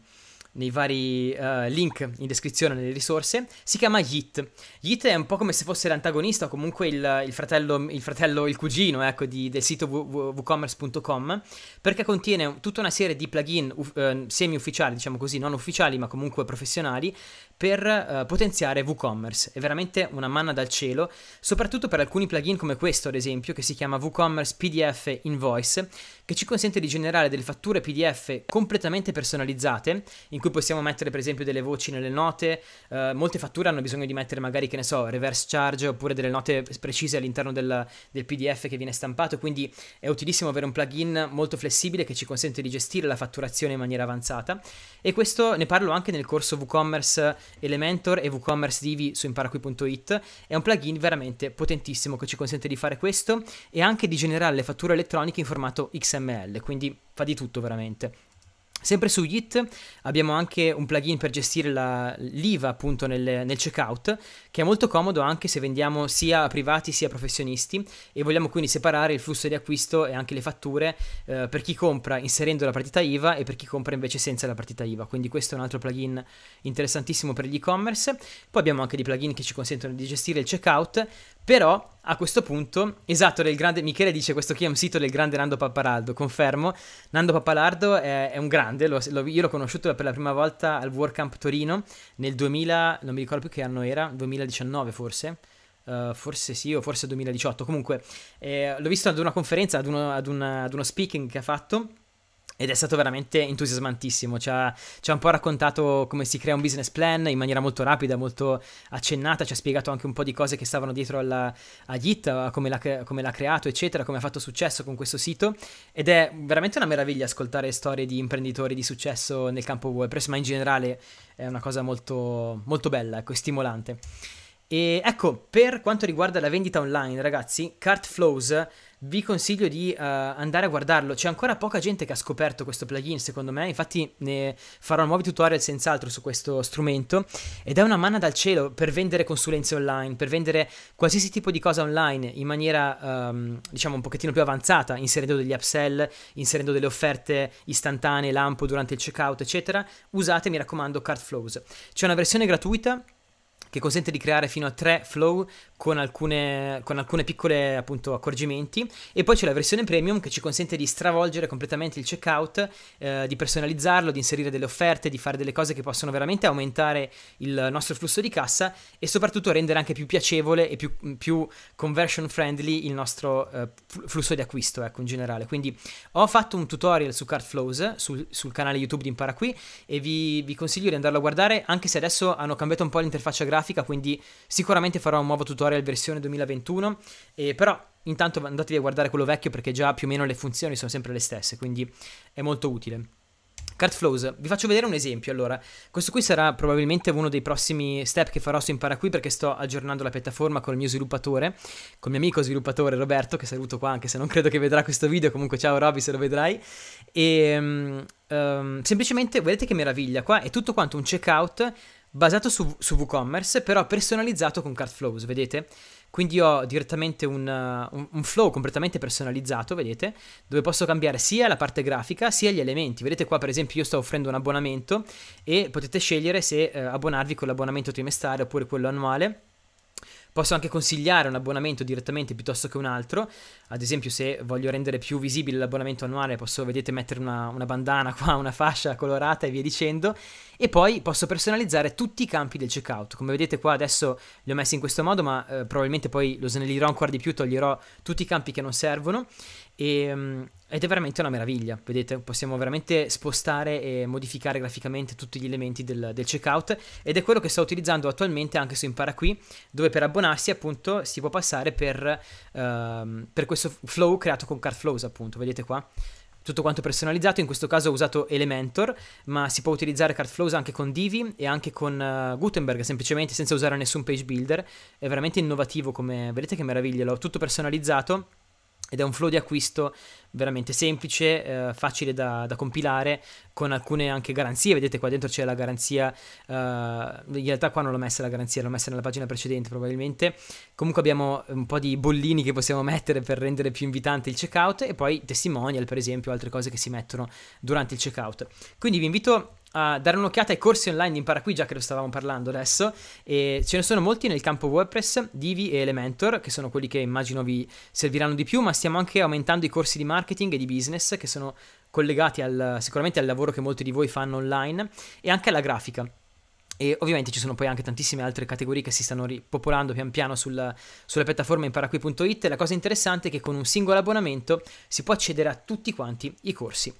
nei vari uh, link in descrizione, nelle risorse, si chiama Yit. Yit è un po' come se fosse l'antagonista o comunque il, il, fratello, il, fratello, il cugino, ecco, di, del sito woocommerce.com, perché contiene tutta una serie di plugin uh, semi-ufficiali, diciamo così, non ufficiali ma comunque professionali, per uh, potenziare WooCommerce. È veramente una manna dal cielo, soprattutto per alcuni plugin come questo, ad esempio, che si chiama WooCommerce PDF Invoice, che ci consente di generare delle fatture PDF completamente personalizzate, in cui possiamo mettere per esempio delle voci nelle note, uh, molte fatture hanno bisogno di mettere magari, che ne so, reverse charge oppure delle note precise all'interno del, del PDF che viene stampato, quindi è utilissimo avere un plugin molto flessibile che ci consente di gestire la fatturazione in maniera avanzata e questo ne parlo anche nel corso WooCommerce Elementor e WooCommerce Divi su imparaqui.it. È un plugin veramente potentissimo che ci consente di fare questo e anche di generare le fatture elettroniche in formato XML, quindi fa di tutto veramente. Sempre su Git abbiamo anche un plugin per gestire la, l'IVA appunto nel, nel, checkout che è molto comodo anche se vendiamo sia a privati sia a professionisti e vogliamo quindi separare il flusso di acquisto e anche le fatture eh, per chi compra inserendo la partita IVA e per chi compra invece senza la partita IVA. Quindi questo è un altro plugin interessantissimo per l'e-commerce. Poi abbiamo anche dei plugin che ci consentono di gestire il checkout però a questo punto, esatto, del grande, Michele dice questo qui è un sito del grande Nando Pappalardo, confermo, Nando Pappalardo è, è un grande, lo, lo, io l'ho conosciuto per la prima volta al World WordCamp Torino nel 2000, non mi ricordo più che anno era, 2019 forse, Uh, forse sì o forse 2018 comunque eh, l'ho visto ad una conferenza ad uno, ad una, ad uno speaking che ha fatto ed è stato veramente entusiasmantissimo, ci ha, ci ha, un po' raccontato come si crea un business plan in maniera molto rapida, molto accennata, ci ha spiegato anche un po' di cose che stavano dietro alla, a Git, a come, l'ha, come l'ha creato, eccetera, come ha fatto successo con questo sito. Ed è veramente una meraviglia ascoltare storie di imprenditori di successo nel campo WordPress, ma in generale è una cosa molto, molto bella, ecco, stimolante. E ecco, per quanto riguarda la vendita online, ragazzi, Cart Flows vi consiglio di uh, andare a guardarlo. C'è ancora poca gente che ha scoperto questo plugin, secondo me. Infatti, ne farò nuovi tutorial senz'altro su questo strumento. Ed è una manna dal cielo per vendere consulenze online, per vendere qualsiasi tipo di cosa online in maniera, um, diciamo, un pochettino più avanzata, inserendo degli upsell, inserendo delle offerte istantanee, lampo durante il checkout, eccetera. Usate, mi raccomando, Card Flows. C'è una versione gratuita che consente di creare fino a tre flow con alcune, con alcune piccole appunto, accorgimenti e poi c'è la versione premium che ci consente di stravolgere completamente il checkout, eh, di personalizzarlo, di inserire delle offerte, di fare delle cose che possono veramente aumentare il nostro flusso di cassa e soprattutto rendere anche più piacevole e più, più conversion friendly il nostro eh, flusso di acquisto ecco in generale. Quindi ho fatto un tutorial su Cardflows sul, sul canale YouTube di Impara Qui e vi, vi consiglio di andarlo a guardare anche se adesso hanno cambiato un po' l'interfaccia grafica quindi sicuramente farò un nuovo tutorial Tutorial versione 2021, eh, però intanto andatevi a guardare quello vecchio perché già più o meno le funzioni sono sempre le stesse, quindi è molto utile. Flows, vi faccio vedere un esempio allora, questo qui sarà probabilmente uno dei prossimi step che farò su Impara Qui perché sto aggiornando la piattaforma con il mio sviluppatore, col mio amico sviluppatore Roberto che saluto qua anche se non credo che vedrà questo video, comunque ciao Robby se lo vedrai, e um, ehm, semplicemente vedete che meraviglia, qua è tutto quanto un checkout basato su, su WooCommerce, però personalizzato con Flows, vedete? Quindi ho direttamente un, un, un, flow completamente personalizzato, vedete, dove posso cambiare sia la parte grafica sia gli elementi. Vedete qua per esempio io sto offrendo un abbonamento e potete scegliere se eh, abbonarvi con l'abbonamento trimestrale oppure quello annuale Posso anche consigliare un abbonamento direttamente piuttosto che un altro. Ad esempio, se voglio rendere più visibile l'abbonamento annuale, posso, vedete, mettere una, una bandana qua, una fascia colorata e via dicendo. E poi posso personalizzare tutti i campi del checkout. Come vedete qua adesso li ho messi in questo modo, ma eh, probabilmente poi lo snellirò ancora di più, toglierò tutti i campi che non servono. E, ehm, ed è veramente una meraviglia, vedete, possiamo veramente spostare e modificare graficamente tutti gli elementi del, del checkout ed è quello che sto utilizzando attualmente anche su Impara Qui, dove per abbonarsi appunto si può passare per, uh, per questo flow creato con CardFlows appunto, vedete qua, tutto quanto personalizzato, in questo caso ho usato Elementor, ma si può utilizzare CardFlows anche con Divi e anche con uh, Gutenberg, semplicemente senza usare nessun page builder, è veramente innovativo come, vedete che meraviglia, l'ho tutto personalizzato ed è un flow di acquisto veramente semplice, eh, facile da, da, compilare, con alcune anche garanzie, vedete qua dentro c'è la garanzia, eh, in realtà qua non l'ho messa la garanzia, l'ho messa nella pagina precedente probabilmente, comunque abbiamo un po' di bollini che possiamo mettere per rendere più invitante il checkout e poi testimonial per esempio, altre cose che si mettono durante il checkout. Quindi vi invito a dare un'occhiata ai corsi online di già che lo stavamo parlando adesso e ce ne sono molti nel campo WordPress, Divi e Elementor che sono quelli che immagino vi serviranno di più ma stiamo anche aumentando i corsi di marketing e di business che sono collegati al, sicuramente al lavoro che molti di voi fanno online e anche alla grafica. E ovviamente ci sono poi anche tantissime altre categorie che si stanno ripopolando pian piano sul, sulla piattaforma imparaqui.it. La cosa interessante è che con un singolo abbonamento si può accedere a tutti quanti i corsi.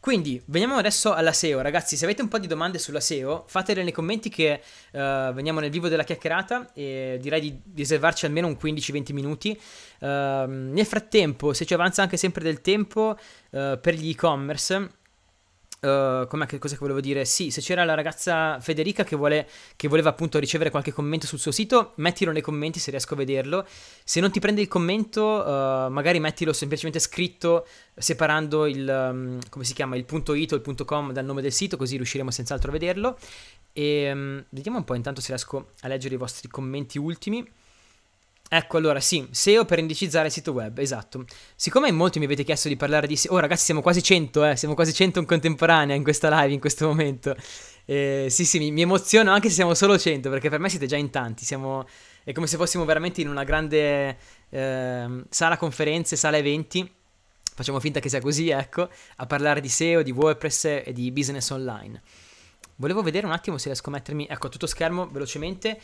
Quindi veniamo adesso alla SEO, ragazzi. Se avete un po' di domande sulla SEO, fatele nei commenti che uh, veniamo nel vivo della chiacchierata e direi di riservarci almeno un 15-20 minuti. Uh, nel frattempo, se ci avanza anche sempre del tempo uh, per gli e-commerce, Uh, eh, com'è che cosa che volevo dire? Sì, se c'era la ragazza Federica che, vuole, che, voleva appunto ricevere qualche commento sul suo sito, mettilo nei commenti se riesco a vederlo. Se non ti prende il commento, uh, magari mettilo semplicemente scritto separando il, um, come si chiama, il punto .it o il punto .com dal nome del sito, così riusciremo senz'altro a vederlo. E um, vediamo un po' intanto se riesco a leggere i vostri commenti ultimi. Ecco, allora, sì, SEO per indicizzare il sito web, esatto. Siccome in molti mi avete chiesto di parlare di SEO, oh ragazzi siamo quasi 100, eh, siamo quasi 100 in contemporanea in questa live in questo momento. Eh, sì, sì, mi, mi, emoziono anche se siamo solo 100, perché per me siete già in tanti, siamo... è come se fossimo veramente in una grande eh, sala conferenze, sala eventi, facciamo finta che sia così, ecco, a parlare di SEO, di WordPress e di business online. Volevo vedere un attimo se riesco a mettermi, ecco, tutto schermo, velocemente...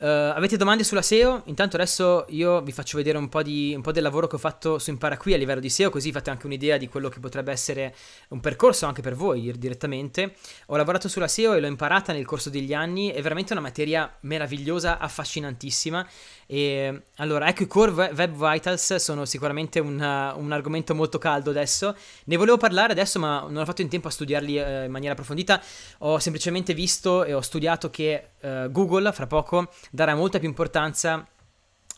Uh, avete domande sulla SEO? Intanto adesso io vi faccio vedere un po, di, un po', del lavoro che ho fatto su Impara qui a livello di SEO, così fate anche un'idea di quello che potrebbe essere un percorso anche per voi direttamente. Ho lavorato sulla SEO e l'ho imparata nel corso degli anni, è veramente una materia meravigliosa, affascinantissima e, allora, ecco i core web vitals sono sicuramente una, un argomento molto caldo adesso. Ne volevo parlare adesso, ma non ho fatto in tempo a studiarli eh, in maniera approfondita. Ho semplicemente visto e ho studiato che eh, Google fra poco darà molta più importanza a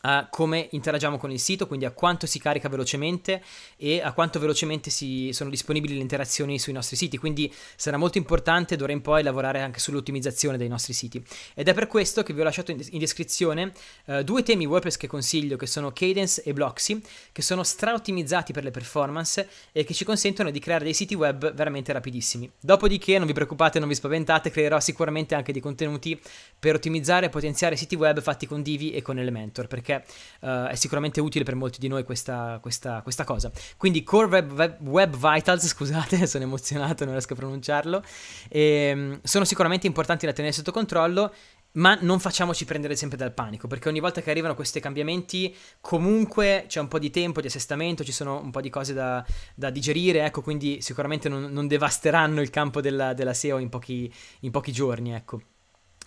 a come interagiamo con il sito, quindi a quanto si carica velocemente e a quanto velocemente sono disponibili le interazioni sui nostri siti. Quindi sarà molto importante d'ora in poi lavorare anche sull'ottimizzazione dei nostri siti. Ed è per questo che vi ho lasciato in, descrizione eh, due temi WordPress che consiglio, che sono Cadence e Bloxy, che sono straottimizzati per le performance e che ci consentono di creare dei siti web veramente rapidissimi. Dopodiché, non vi preoccupate, non vi spaventate, creerò sicuramente anche dei contenuti per ottimizzare e potenziare siti web fatti con Divi e con Elementor, perché perché uh, è sicuramente utile per molti di noi questa, questa, questa cosa. Quindi Core Web, Web, Web, Vitals, scusate, sono emozionato, non riesco a pronunciarlo, e, ehm, sono sicuramente importanti da tenere sotto controllo ma non facciamoci prendere sempre dal panico, perché ogni volta che arrivano questi cambiamenti, comunque c'è un po' di tempo di assestamento, ci sono un po' di cose da, da digerire, ecco, quindi sicuramente non, non devasteranno il campo della, della SEO in pochi, in pochi giorni, ecco.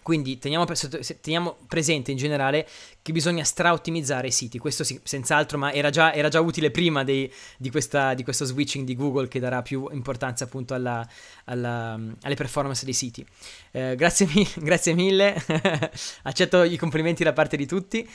Quindi teniamo, teniamo, presente in generale che bisogna straottimizzare i siti, questo sì, senz'altro, ma era già, era già utile prima dei, di, questa, di, questo switching di Google che darà più importanza appunto alla, alla, alle performance dei siti. Eh, grazie, mi- grazie, mille, accetto i complimenti da parte di tutti.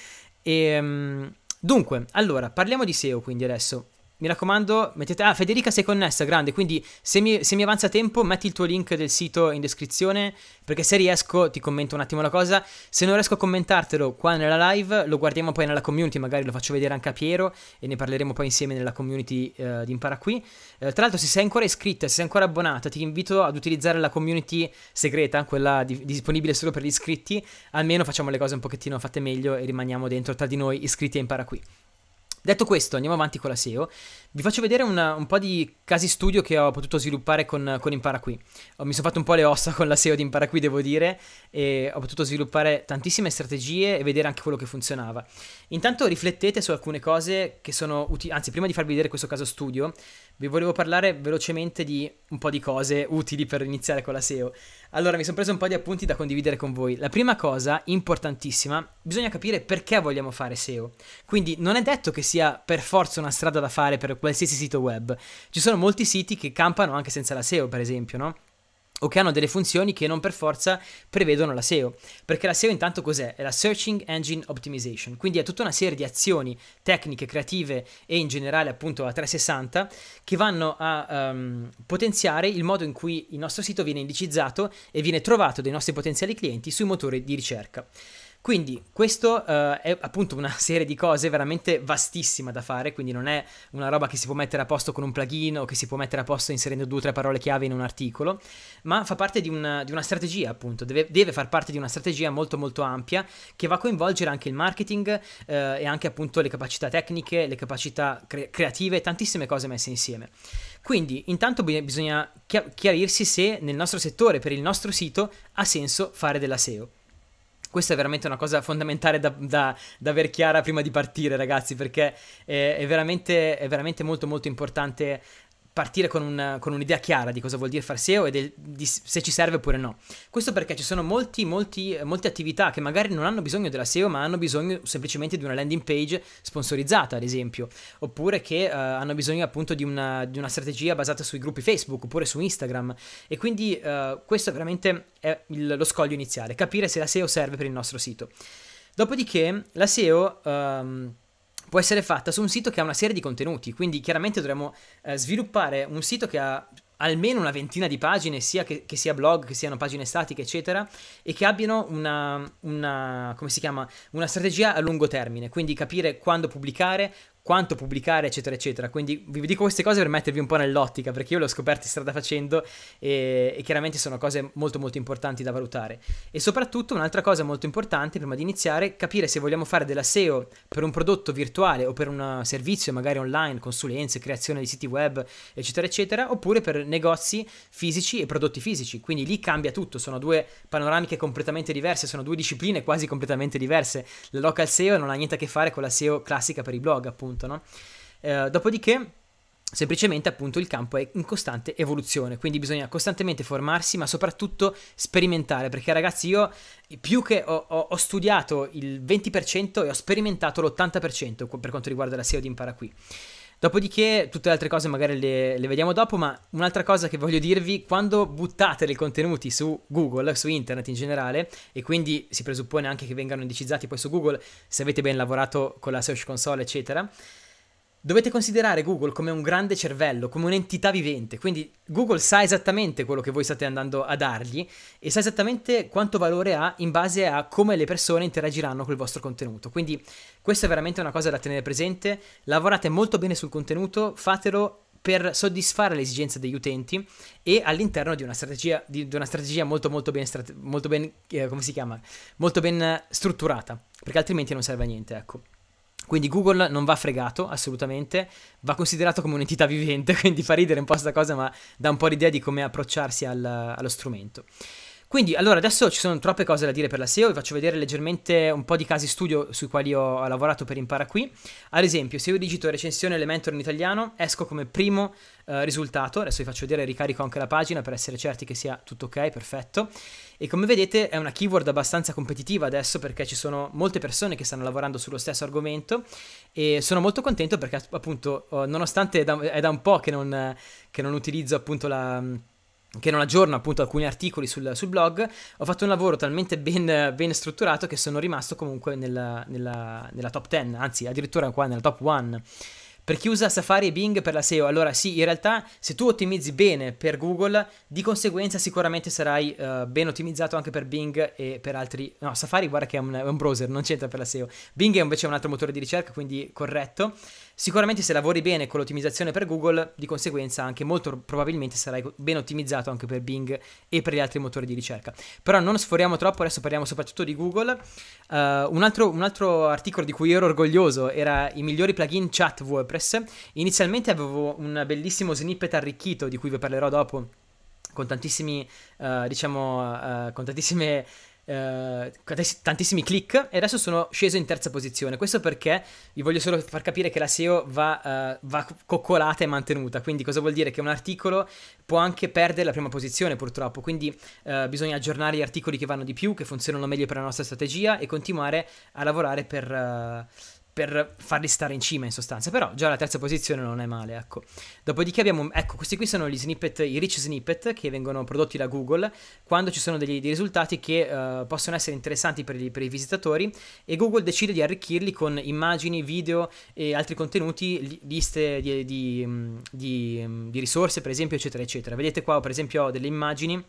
E, ehm, dunque, allora, parliamo di SEO quindi adesso mi raccomando, mettete... Ah, Federica sei connessa, grande, quindi se mi, se mi, avanza tempo metti il tuo link del sito in descrizione, perché se riesco ti commento un attimo la cosa, se non riesco a commentartelo qua nella live, lo guardiamo poi nella community, magari lo faccio vedere anche a Piero e ne parleremo poi insieme nella community eh, di Impara Qui. Eh, tra l'altro se sei ancora iscritta, se sei ancora abbonata, ti invito ad utilizzare la community segreta, quella di disponibile solo per gli iscritti, almeno facciamo le cose un pochettino fatte meglio e rimaniamo dentro tra di noi iscritti a Impara Qui. Detto questo, andiamo avanti con la SEO. Vi faccio vedere una, un po' di casi studio che ho potuto sviluppare con, con Imparaqui. Mi sono fatto un po' le ossa con la SEO di Imparaqui, devo dire, e ho potuto sviluppare tantissime strategie e vedere anche quello che funzionava. Intanto riflettete su alcune cose che sono utili, anzi prima di farvi vedere questo caso studio, vi volevo parlare velocemente di un po' di cose utili per iniziare con la SEO. Allora mi sono preso un po' di appunti da condividere con voi. La prima cosa importantissima, bisogna capire perché vogliamo fare SEO. Quindi non è detto che sia per forza una strada da fare per qualsiasi sito web. Ci sono molti siti che campano anche senza la SEO, per esempio, no? o che hanno delle funzioni che non per forza prevedono la SEO. Perché la SEO intanto cos'è? È la Searching Engine Optimization, quindi è tutta una serie di azioni tecniche, creative e in generale appunto a 360 che vanno a um, potenziare il modo in cui il nostro sito viene indicizzato e viene trovato dai nostri potenziali clienti sui motori di ricerca. Quindi questo eh, è appunto una serie di cose veramente vastissima da fare, quindi non è una roba che si può mettere a posto con un plugin o che si può mettere a posto inserendo due o tre parole chiave in un articolo, ma fa parte di una, di una strategia appunto, deve, deve, far parte di una strategia molto molto ampia che va a coinvolgere anche il marketing eh, e anche appunto le capacità tecniche, le capacità cre- creative, tantissime cose messe insieme. Quindi intanto bisogna chiarirsi se nel nostro settore, per il nostro sito, ha senso fare della SEO. Questa è veramente una cosa fondamentale da, da, da aver chiara prima di partire, ragazzi, perché è, è, veramente, è veramente molto molto importante partire con, un, con, un'idea chiara di cosa vuol dire fare SEO e del, di, se ci serve oppure no. Questo perché ci sono molti, molti, molte attività che magari non hanno bisogno della SEO ma hanno bisogno semplicemente di una landing page sponsorizzata ad esempio, oppure che uh, hanno bisogno appunto di una, di una, strategia basata sui gruppi Facebook oppure su Instagram e quindi uh, questo veramente è il, lo scoglio iniziale, capire se la SEO serve per il nostro sito. Dopodiché la SEO... Um, ehm, può essere fatta su un sito che ha una serie di contenuti, quindi chiaramente dovremmo eh, sviluppare un sito che ha almeno una ventina di pagine, sia che, che, sia blog, che siano pagine statiche, eccetera, e che abbiano una, una, chiama, una, strategia a lungo termine, quindi capire quando pubblicare, quanto pubblicare, eccetera, eccetera. Quindi vi dico queste cose per mettervi un po' nell'ottica, perché io le ho scoperte strada facendo e, e, chiaramente sono cose molto molto importanti da valutare. E soprattutto un'altra cosa molto importante prima di iniziare, capire se vogliamo fare della SEO per un prodotto virtuale o per un servizio magari online, consulenze, creazione di siti web, eccetera, eccetera, oppure per negozi fisici e prodotti fisici. Quindi lì cambia tutto, sono due panoramiche completamente diverse, sono due discipline quasi completamente diverse. La local SEO non ha niente a che fare con la SEO classica per i blog, appunto appunto, no? Eh, dopodiché Semplicemente appunto il campo è in costante evoluzione, quindi bisogna costantemente formarsi, ma soprattutto sperimentare, perché ragazzi io più che ho, ho, ho studiato il 20% e ho sperimentato l'80% per quanto riguarda la SEO di Impara qui. Dopodiché tutte le altre cose magari le, le vediamo dopo, ma un'altra cosa che voglio dirvi, quando buttate dei contenuti su Google, su internet in generale, e quindi si presuppone anche che vengano indicizzati poi su Google, se avete ben lavorato con la Search Console, eccetera, Dovete considerare Google come un grande cervello, come un'entità vivente, quindi Google sa esattamente quello che voi state andando a dargli e sa esattamente quanto valore ha in base a come le persone interagiranno col vostro contenuto. Quindi questa è veramente una cosa da tenere presente, lavorate molto bene sul contenuto, fatelo per soddisfare le esigenze degli utenti e all'interno di una strategia, di, di una strategia molto molto ben, strate, molto ben eh, come si chiama? Molto ben strutturata, perché altrimenti non serve a niente, ecco. Quindi Google non va fregato assolutamente, va considerato come un'entità vivente, quindi fa ridere un po' questa cosa, ma dà un po' l'idea di come approcciarsi al, allo strumento. Quindi, allora, adesso ci sono troppe cose da dire per la SEO, vi faccio vedere leggermente un po' di casi studio sui quali ho lavorato per Impara Qui. Ad esempio, se io digito recensione Elementor in italiano, esco come primo eh, risultato, adesso vi faccio vedere, ricarico anche la pagina per essere certi che sia tutto ok, perfetto. E come vedete è una keyword abbastanza competitiva adesso perché ci sono molte persone che stanno lavorando sullo stesso argomento e sono molto contento perché appunto, eh, nonostante è da, è da un po' che non, che non utilizzo appunto la che non aggiorna appunto alcuni articoli sul, sul, blog, ho fatto un lavoro talmente ben, ben strutturato che sono rimasto comunque nella, nella, nella top 10, anzi addirittura qua nella top 1. Per chi usa Safari e Bing per la SEO, allora sì, in realtà se tu ottimizzi bene per Google, di conseguenza sicuramente sarai uh, ben ottimizzato anche per Bing e per altri... No, Safari guarda che è un, è un browser, non c'entra per la SEO. Bing è invece un altro motore di ricerca, quindi corretto. Sicuramente se lavori bene con l'ottimizzazione per Google, di conseguenza anche molto probabilmente sarai ben ottimizzato anche per Bing e per gli altri motori di ricerca. Però non sforiamo troppo, adesso parliamo soprattutto di Google. Uh, un, altro, un, altro, articolo di cui ero orgoglioso era i migliori plugin chat WordPress. Inizialmente avevo un bellissimo snippet arricchito di cui vi parlerò dopo. Con tantissimi, uh, diciamo, uh, con tantissime eh, tantissimi click e adesso sono sceso in terza posizione. Questo perché vi voglio solo far capire che la SEO va, eh, va coccolata e mantenuta, quindi cosa vuol dire? Che un articolo può anche perdere la prima posizione purtroppo, quindi eh, bisogna aggiornare gli articoli che vanno di più, che funzionano meglio per la nostra strategia e continuare a lavorare per... Uh, per farli stare in cima in sostanza, però già la terza posizione non è male, ecco. Dopodiché abbiamo, ecco, questi qui sono gli snippet, i rich snippet che vengono prodotti da Google quando ci sono degli, dei risultati che uh, possono essere interessanti per, gli, per, i visitatori e Google decide di arricchirli con immagini, video e altri contenuti, liste di, di, mm, di, mm, di risorse per esempio, eccetera, eccetera. Vedete qua per esempio ho delle immagini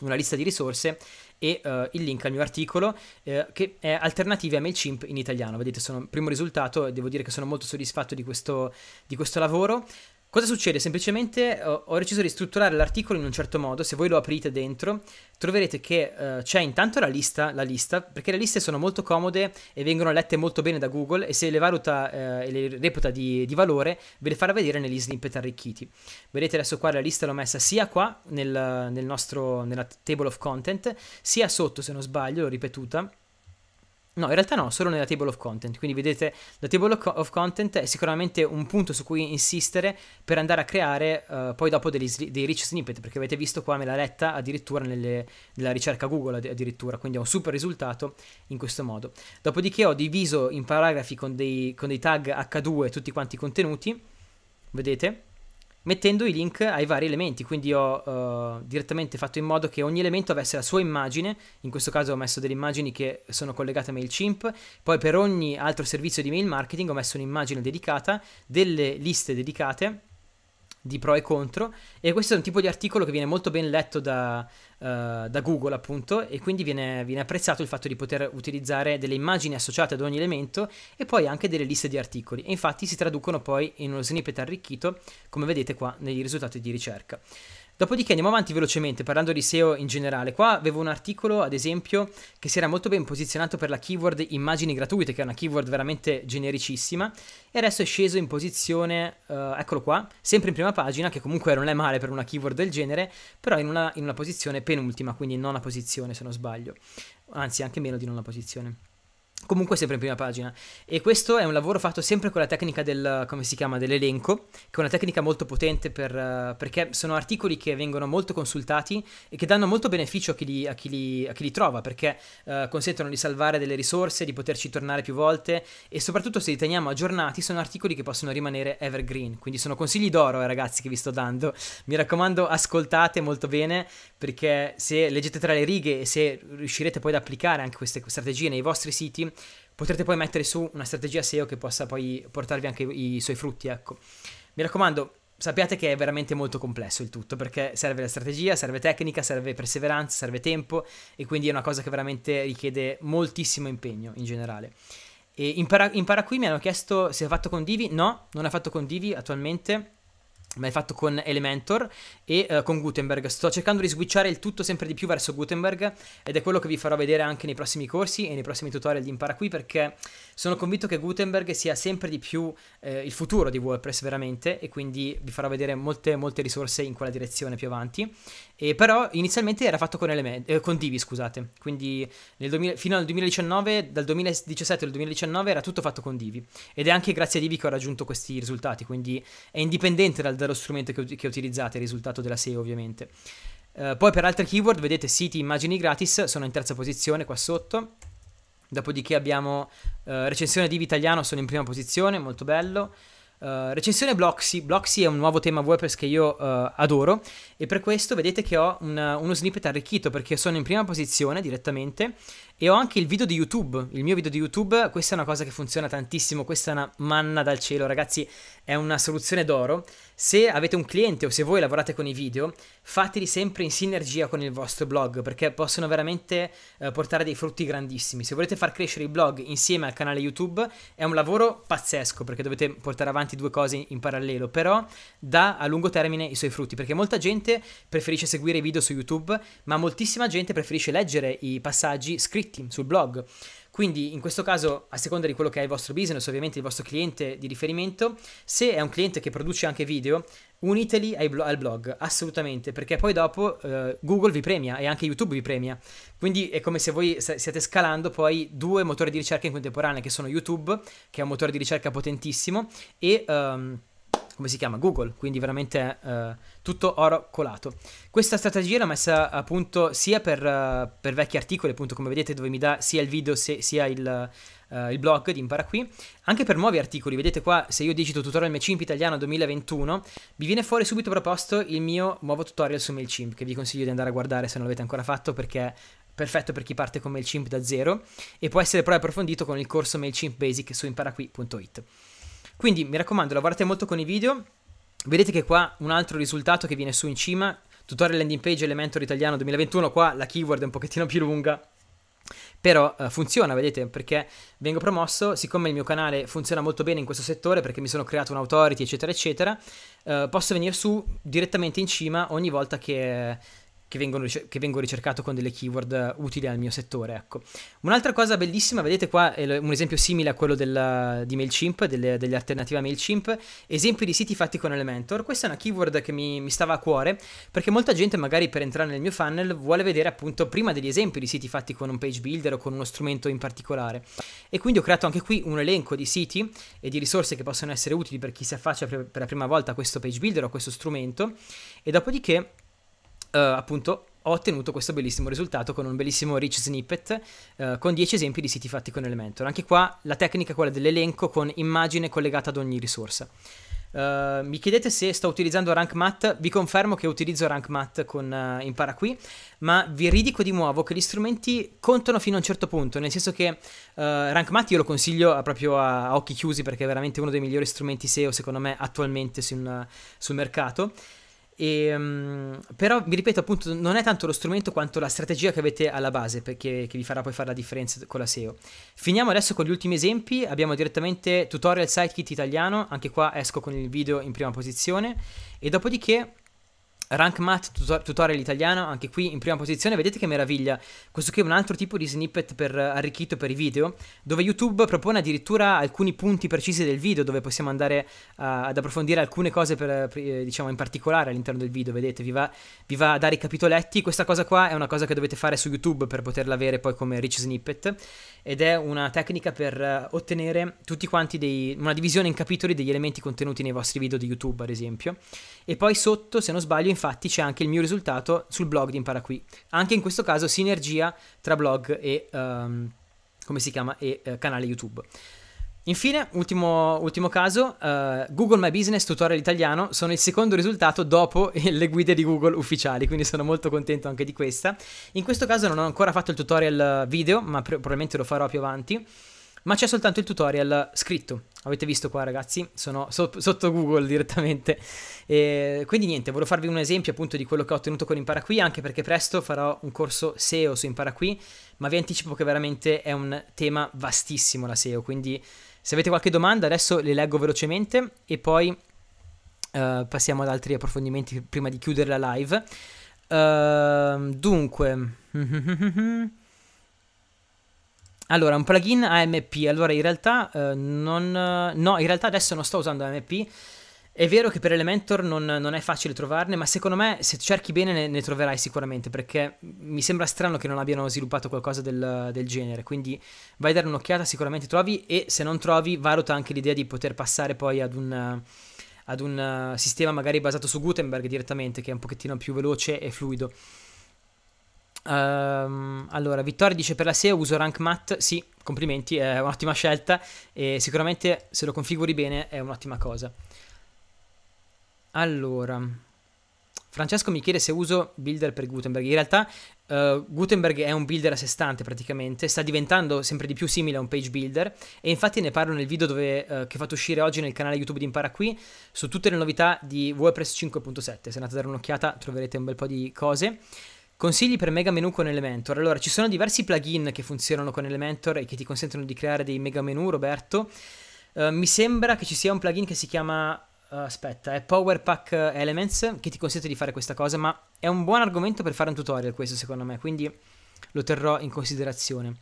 una lista di risorse e uh, il link al mio articolo eh, che è Alternative a MailChimp in italiano. Vedete, sono primo risultato e devo dire che sono molto soddisfatto di questo, di questo lavoro. Cosa succede? Semplicemente ho, eh, ho deciso di strutturare l'articolo in un certo modo, se voi lo aprite dentro troverete che eh, c'è intanto la lista, la lista, perché le liste sono molto comode e vengono lette molto bene da Google e se le valuta eh, e le reputa di, di, valore ve le farà vedere negli snippet arricchiti. Vedete adesso qua la lista l'ho messa sia qua nel, nel nostro, nella table of content, sia sotto se non sbaglio, l'ho ripetuta, No, in realtà no, solo nella table of content. Quindi vedete, la table of content è sicuramente un punto su cui insistere per andare a creare uh, poi dopo degli, dei rich snippet, perché avete visto qua me l'ha letta addirittura nelle, nella ricerca Google addirittura, quindi è un super risultato in questo modo. Dopodiché ho diviso in paragrafi con dei, con dei tag H2 tutti quanti i contenuti, vedete? mettendo i link ai vari elementi, quindi ho uh, direttamente fatto in modo che ogni elemento avesse la sua immagine, in questo caso ho messo delle immagini che sono collegate a MailChimp, poi per ogni altro servizio di mail marketing ho messo un'immagine dedicata, delle liste dedicate di pro e contro e questo è un tipo di articolo che viene molto ben letto da, uh, da Google appunto e quindi viene, viene, apprezzato il fatto di poter utilizzare delle immagini associate ad ogni elemento e poi anche delle liste di articoli e infatti si traducono poi in uno snippet arricchito come vedete qua nei risultati di ricerca. Dopodiché andiamo avanti velocemente parlando di SEO in generale. Qua avevo un articolo, ad esempio, che si era molto ben posizionato per la keyword immagini gratuite, che è una keyword veramente genericissima, e adesso è sceso in posizione, uh, eccolo qua, sempre in prima pagina, che comunque non è male per una keyword del genere, però in una, in una posizione penultima, quindi in nona posizione se non sbaglio, anzi anche meno di nona posizione comunque sempre in prima pagina. E questo è un lavoro fatto sempre con la tecnica del, come si chiama, dell'elenco, che è una tecnica molto potente per, eh, perché sono articoli che vengono molto consultati e che danno molto beneficio a chi li, a chi li, a chi li trova, perché uh, consentono di salvare delle risorse, di poterci tornare più volte e soprattutto se li teniamo aggiornati sono articoli che possono rimanere evergreen, quindi sono consigli d'oro ai eh, ragazzi che vi sto dando. Mi raccomando, ascoltate molto bene perché se leggete tra le righe e se riuscirete poi ad applicare anche queste strategie nei vostri siti, potrete poi mettere su una strategia SEO che possa poi portarvi anche i suoi frutti, ecco. Mi raccomando, sappiate che è veramente molto complesso il tutto perché serve la strategia, serve tecnica, serve perseveranza, serve tempo e quindi è una cosa che veramente richiede moltissimo impegno in generale. E impara, impara qui mi hanno chiesto se ha fatto con Divi, no, non ha fatto con Divi attualmente, ma è fatto con Elementor e uh, con Gutenberg. Sto cercando di switchare il tutto sempre di più verso Gutenberg ed è quello che vi farò vedere anche nei prossimi corsi e nei prossimi tutorial di Impara Qui perché sono convinto che Gutenberg sia sempre di più eh, il futuro di WordPress veramente e quindi vi farò vedere molte, molte risorse in quella direzione più avanti. E però inizialmente era fatto con, element, eh, con Divi, scusate, quindi 2000, fino al 2019, dal 2017 al 2019 era tutto fatto con Divi ed è anche grazie a Divi che ho raggiunto questi risultati, quindi è indipendente dal, dallo strumento che, che utilizzate il risultato della SEO ovviamente. Uh, poi per altre keyword vedete siti, immagini gratis, sono in terza posizione qua sotto. Dopodiché abbiamo uh, recensione div italiano, sono in prima posizione, molto bello. Uh, recensione Bloxy, Bloxy è un nuovo tema WordPress che io adoro e per questo vedete che ho una, uno snippet arricchito perché sono in prima posizione direttamente e ho anche il video di YouTube, il mio video di YouTube, questa è una cosa che funziona tantissimo, questa è una manna dal cielo, ragazzi, è una soluzione d'oro. Se avete un cliente o se voi lavorate con i video, fateli sempre in sinergia con il vostro blog, perché possono veramente eh, portare dei frutti grandissimi. Se volete far crescere i blog insieme al canale YouTube, è un lavoro pazzesco, perché dovete portare avanti due cose in parallelo, però dà a lungo termine i suoi frutti, perché molta gente preferisce seguire i video su YouTube, ma moltissima gente preferisce leggere i passaggi scritti iscritti sul blog. Quindi in questo caso, a seconda di quello che è il vostro business, ovviamente il vostro cliente di riferimento, se è un cliente che produce anche video, uniteli blo- al blog, assolutamente, perché poi dopo eh, Google vi premia e anche YouTube vi premia. Quindi è come se voi siete scalando poi due motori di ricerca in contemporanea, che sono YouTube, che è un motore di ricerca potentissimo, e... Um, come si chiama, Google, quindi veramente eh, tutto oro colato. Questa strategia l'ho messa appunto sia per, uh, per, vecchi articoli, appunto come vedete dove mi dà sia il video se, sia il, uh, il, blog di Impara Qui, anche per nuovi articoli, vedete qua se io digito tutorial MailChimp italiano 2021 mi viene fuori subito proposto il mio nuovo tutorial su MailChimp che vi consiglio di andare a guardare se non l'avete ancora fatto perché perfetto per chi parte con MailChimp da zero e può essere poi approfondito con il corso MailChimp Basic su imparaqui.it. Quindi mi raccomando, lavorate molto con i video. Vedete che qua un altro risultato che viene su in cima, tutorial landing page Elementor italiano 2021, qua la keyword è un pochettino più lunga, però uh, funziona, vedete, perché vengo promosso, siccome il mio canale funziona molto bene in questo settore, perché mi sono creato un authority, eccetera, eccetera, uh, posso venire su direttamente in cima ogni volta che che vengono, che vengo ricercato con delle keyword eh, utili al mio settore. Ecco. Un'altra cosa bellissima, vedete qua è un esempio simile a quello della, di MailChimp, delle, delle alternative a MailChimp, esempi di siti fatti con Elementor. Questa è una keyword che mi, mi, stava a cuore perché molta gente magari per entrare nel mio funnel vuole vedere appunto prima degli esempi di siti fatti con un page builder o con uno strumento in particolare. E quindi ho creato anche qui un elenco di siti e di risorse che possono essere utili per chi si affaccia per, per la prima volta a questo page builder o a questo strumento e dopodiché uh, appunto ho ottenuto questo bellissimo risultato con un bellissimo rich snippet eh, con 10 esempi di siti fatti con Elementor. Anche qua la tecnica è quella dell'elenco con immagine collegata ad ogni risorsa. Uh, mi chiedete se sto utilizzando Rank RankMath, vi confermo che utilizzo Rank RankMath con uh, Impara qui, ma vi ridico di nuovo che gli strumenti contano fino a un certo punto, nel senso che uh, RankMath io lo consiglio a, proprio a, a, occhi chiusi perché è veramente uno dei migliori strumenti SEO secondo me attualmente sul, sul mercato e, ehm, però vi ripeto appunto non è tanto lo strumento quanto la strategia che avete alla base perché, che vi farà poi fare la differenza con la SEO. Finiamo adesso con gli ultimi esempi, abbiamo direttamente tutorial sidekit italiano, anche qua esco con il video in prima posizione e dopodiché Rank Math Tutorial Italiano, anche qui in prima posizione, vedete che meraviglia, questo qui è un altro tipo di snippet per, eh, arricchito per i video, dove YouTube propone addirittura alcuni punti precisi del video, dove possiamo andare uh, ad approfondire alcune cose per, eh, diciamo in particolare all'interno del video, vedete, vi va, vi va a dare i capitoletti, questa cosa qua è una cosa che dovete fare su YouTube per poterla avere poi come rich snippet, ed è una tecnica per uh, ottenere tutti quanti dei, una divisione in capitoli degli elementi contenuti nei vostri video di YouTube, ad esempio, e poi sotto, se non sbaglio, in infatti c'è anche il mio risultato sul blog di Impara Qui. Anche in questo caso sinergia tra blog e, um, chiama, e uh, canale YouTube. Infine, ultimo, ultimo caso, uh, Google My Business Tutorial Italiano sono il secondo risultato dopo le guide di Google ufficiali, quindi sono molto contento anche di questa. In questo caso non ho ancora fatto il tutorial video, ma pr- probabilmente lo farò più avanti ma c'è soltanto il tutorial scritto. Avete visto qua ragazzi, sono so- sotto Google direttamente. E quindi niente, volevo farvi un esempio appunto di quello che ho ottenuto con Impara Qui, anche perché presto farò un corso SEO su Impara Qui, ma vi anticipo che veramente è un tema vastissimo la SEO, quindi se avete qualche domanda adesso le leggo velocemente e poi uh, passiamo ad altri approfondimenti prima di chiudere la live. Uh, dunque... Allora, un plugin AMP. Allora, in realtà eh, non... No, in realtà adesso non sto usando AMP. È vero che per Elementor non, non è facile trovarne, ma secondo me se cerchi bene ne, ne, troverai sicuramente, perché mi sembra strano che non abbiano sviluppato qualcosa del, del, genere, quindi vai a dare un'occhiata, sicuramente trovi e se non trovi valuta anche l'idea di poter passare poi ad un, ad un eh, sistema magari basato su Gutenberg direttamente, che è un pochettino più veloce e fluido. Um, allora, Vittorio dice per la SEO uso Rank Mat. Sì, complimenti, è un'ottima scelta e sicuramente se lo configuri bene è un'ottima cosa. Allora, Francesco mi chiede se uso builder per Gutenberg. In realtà uh, Gutenberg è un builder a sé stante praticamente, sta diventando sempre di più simile a un page builder e infatti ne parlo nel video dove, uh, che ho fatto uscire oggi nel canale YouTube di Impara Qui su tutte le novità di WordPress 5.7. Se andate a dare un'occhiata troverete un bel po' di cose. Consigli per mega menu con Elementor. Allora, ci sono diversi plugin che funzionano con Elementor e che ti consentono di creare dei mega menu, Roberto. Uh, mi sembra che ci sia un plugin che si chiama Uh, aspetta, è Power Pack Elements che ti consente di fare questa cosa, ma è un buon argomento per fare un tutorial questo secondo me, quindi lo terrò in considerazione.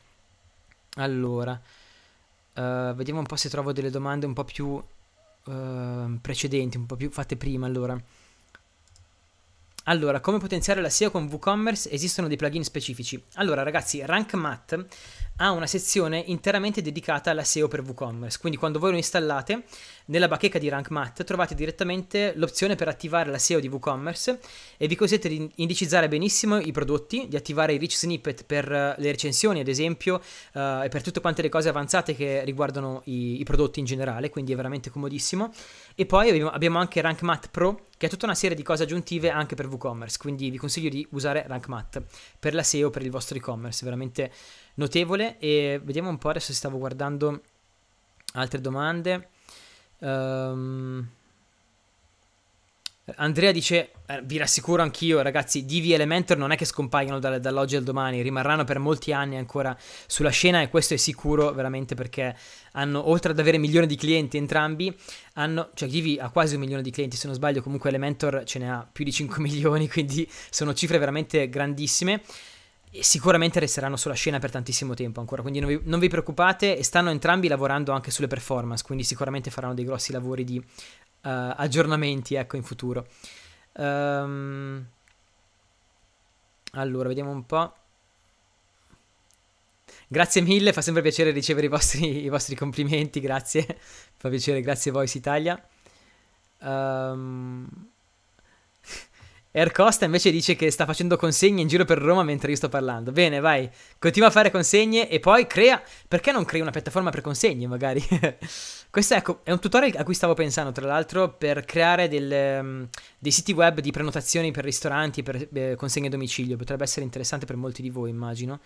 Allora, uh, vediamo un po' se trovo delle domande un po' più uh, precedenti, un po' più fatte prima, allora. Allora, come potenziare la SEO con WooCommerce? Esistono dei plugin specifici. Allora, ragazzi, RankMath ha una sezione interamente dedicata alla SEO per WooCommerce, quindi quando voi lo installate, nella bacheca di RankMath trovate direttamente l'opzione per attivare la SEO di WooCommerce e vi consente di indicizzare benissimo i prodotti, di attivare i rich snippet per eh, le recensioni, ad esempio, eh, e per tutte quante le cose avanzate che riguardano i, i prodotti in generale, quindi è veramente comodissimo. E poi abbiamo anche RankMath Pro che ha tutta una serie di cose aggiuntive anche per WooCommerce, quindi vi consiglio di usare RankMath per la SEO, per il vostro e-commerce, veramente notevole e vediamo un po' adesso se stavo guardando altre domande. Um, Andrea dice, eh, vi rassicuro anch'io ragazzi, Divi e Elementor non è che scompaiono da, dall'oggi al domani, rimarranno per molti anni ancora sulla scena e questo è sicuro veramente perché hanno, oltre ad avere milioni di clienti entrambi, hanno, cioè Divi ha quasi un milione di clienti se non sbaglio, comunque Elementor ce ne ha più di 5 milioni, quindi sono cifre veramente grandissime e sicuramente resteranno sulla scena per tantissimo tempo ancora, quindi non vi, non vi, preoccupate e stanno entrambi lavorando anche sulle performance, quindi sicuramente faranno dei grossi lavori di uh, aggiornamenti ecco, in futuro. Um, allora, vediamo un po'. Grazie mille, fa sempre piacere ricevere i vostri, i vostri complimenti, grazie. Fa piacere, grazie Voice Italia. Um, ehm, Air Costa invece dice che sta facendo consegne in giro per Roma mentre io sto parlando. Bene, vai, continua a fare consegne e poi crea. Perché non crei una piattaforma per consegne, magari? Questo ecco, è un tutorial a cui stavo pensando, tra l'altro, per creare del, um, dei siti web di prenotazioni per ristoranti, per eh, consegne a domicilio. Potrebbe essere interessante per molti di voi, immagino.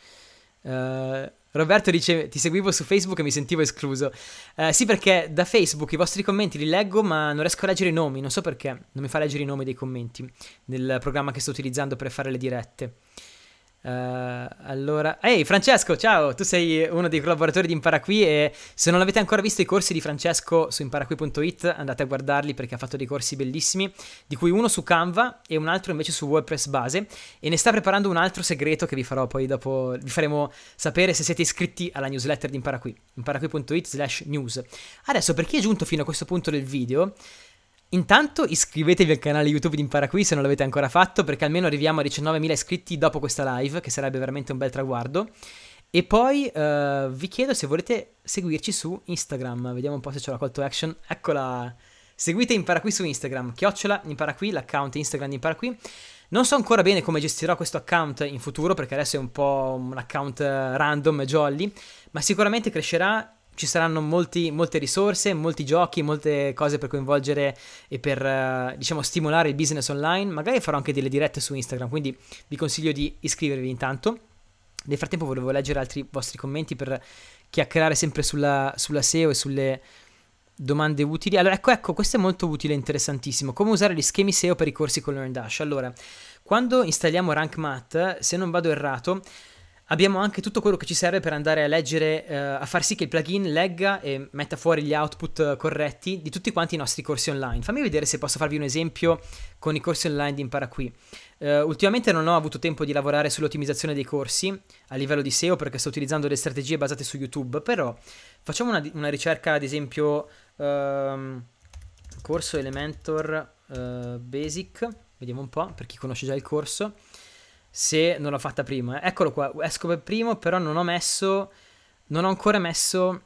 Eh, Roberto dice: Ti seguivo su Facebook e mi sentivo escluso. Uh, sì, perché da Facebook i vostri commenti li leggo, ma non riesco a leggere i nomi. Non so perché. Non mi fa leggere i nomi dei commenti nel programma che sto utilizzando per fare le dirette. Uh, allora, ehi hey, Francesco, ciao, tu sei uno dei collaboratori di ImparaQui e se non avete ancora visto i corsi di Francesco su imparaqui.it andate a guardarli perché ha fatto dei corsi bellissimi, di cui uno su Canva e un altro invece su WordPress base e ne sta preparando un altro segreto che vi farò poi dopo, vi faremo sapere se siete iscritti alla newsletter di ImparaQui, imparaqui.it slash news. Adesso per chi è giunto fino a questo punto del video... Intanto iscrivetevi al canale YouTube di Impara Qui se non l'avete ancora fatto perché almeno arriviamo a 19.000 iscritti dopo questa live che sarebbe veramente un bel traguardo. E poi uh, vi chiedo se volete seguirci su Instagram, vediamo un po' se c'è la call to action. Eccola! Seguite Impara Qui su Instagram, chiocciola Impara Qui, l'account Instagram di Impara Qui. Non so ancora bene come gestirò questo account in futuro perché adesso è un po' un account eh, random, jolly, ma sicuramente crescerà ci saranno molti, molte risorse, molti giochi, molte cose per coinvolgere e per eh, diciamo stimolare il business online. Magari farò anche delle dirette su Instagram, quindi vi consiglio di iscrivervi intanto. Nel frattempo volevo leggere altri vostri commenti per chiacchierare sempre sulla, sulla SEO e sulle domande utili. Allora, ecco, ecco, questo è molto utile e interessantissimo. Come usare gli schemi SEO per i corsi con Learn Allora, quando installiamo Rank se non vado errato, abbiamo anche tutto quello che ci serve per andare a leggere, eh, a far sì che il plugin legga e metta fuori gli output corretti di tutti quanti i nostri corsi online. Fammi vedere se posso farvi un esempio con i corsi online di Impara Qui. Eh, ultimamente non ho avuto tempo di lavorare sull'ottimizzazione dei corsi a livello di SEO perché sto utilizzando le strategie basate su YouTube, però facciamo una, una ricerca ad esempio ehm, corso Elementor eh, Basic, vediamo un po' per chi conosce già il corso se non l'ho fatta prima. Eccolo qua, esco per primo, però non ho messo, non ho ancora messo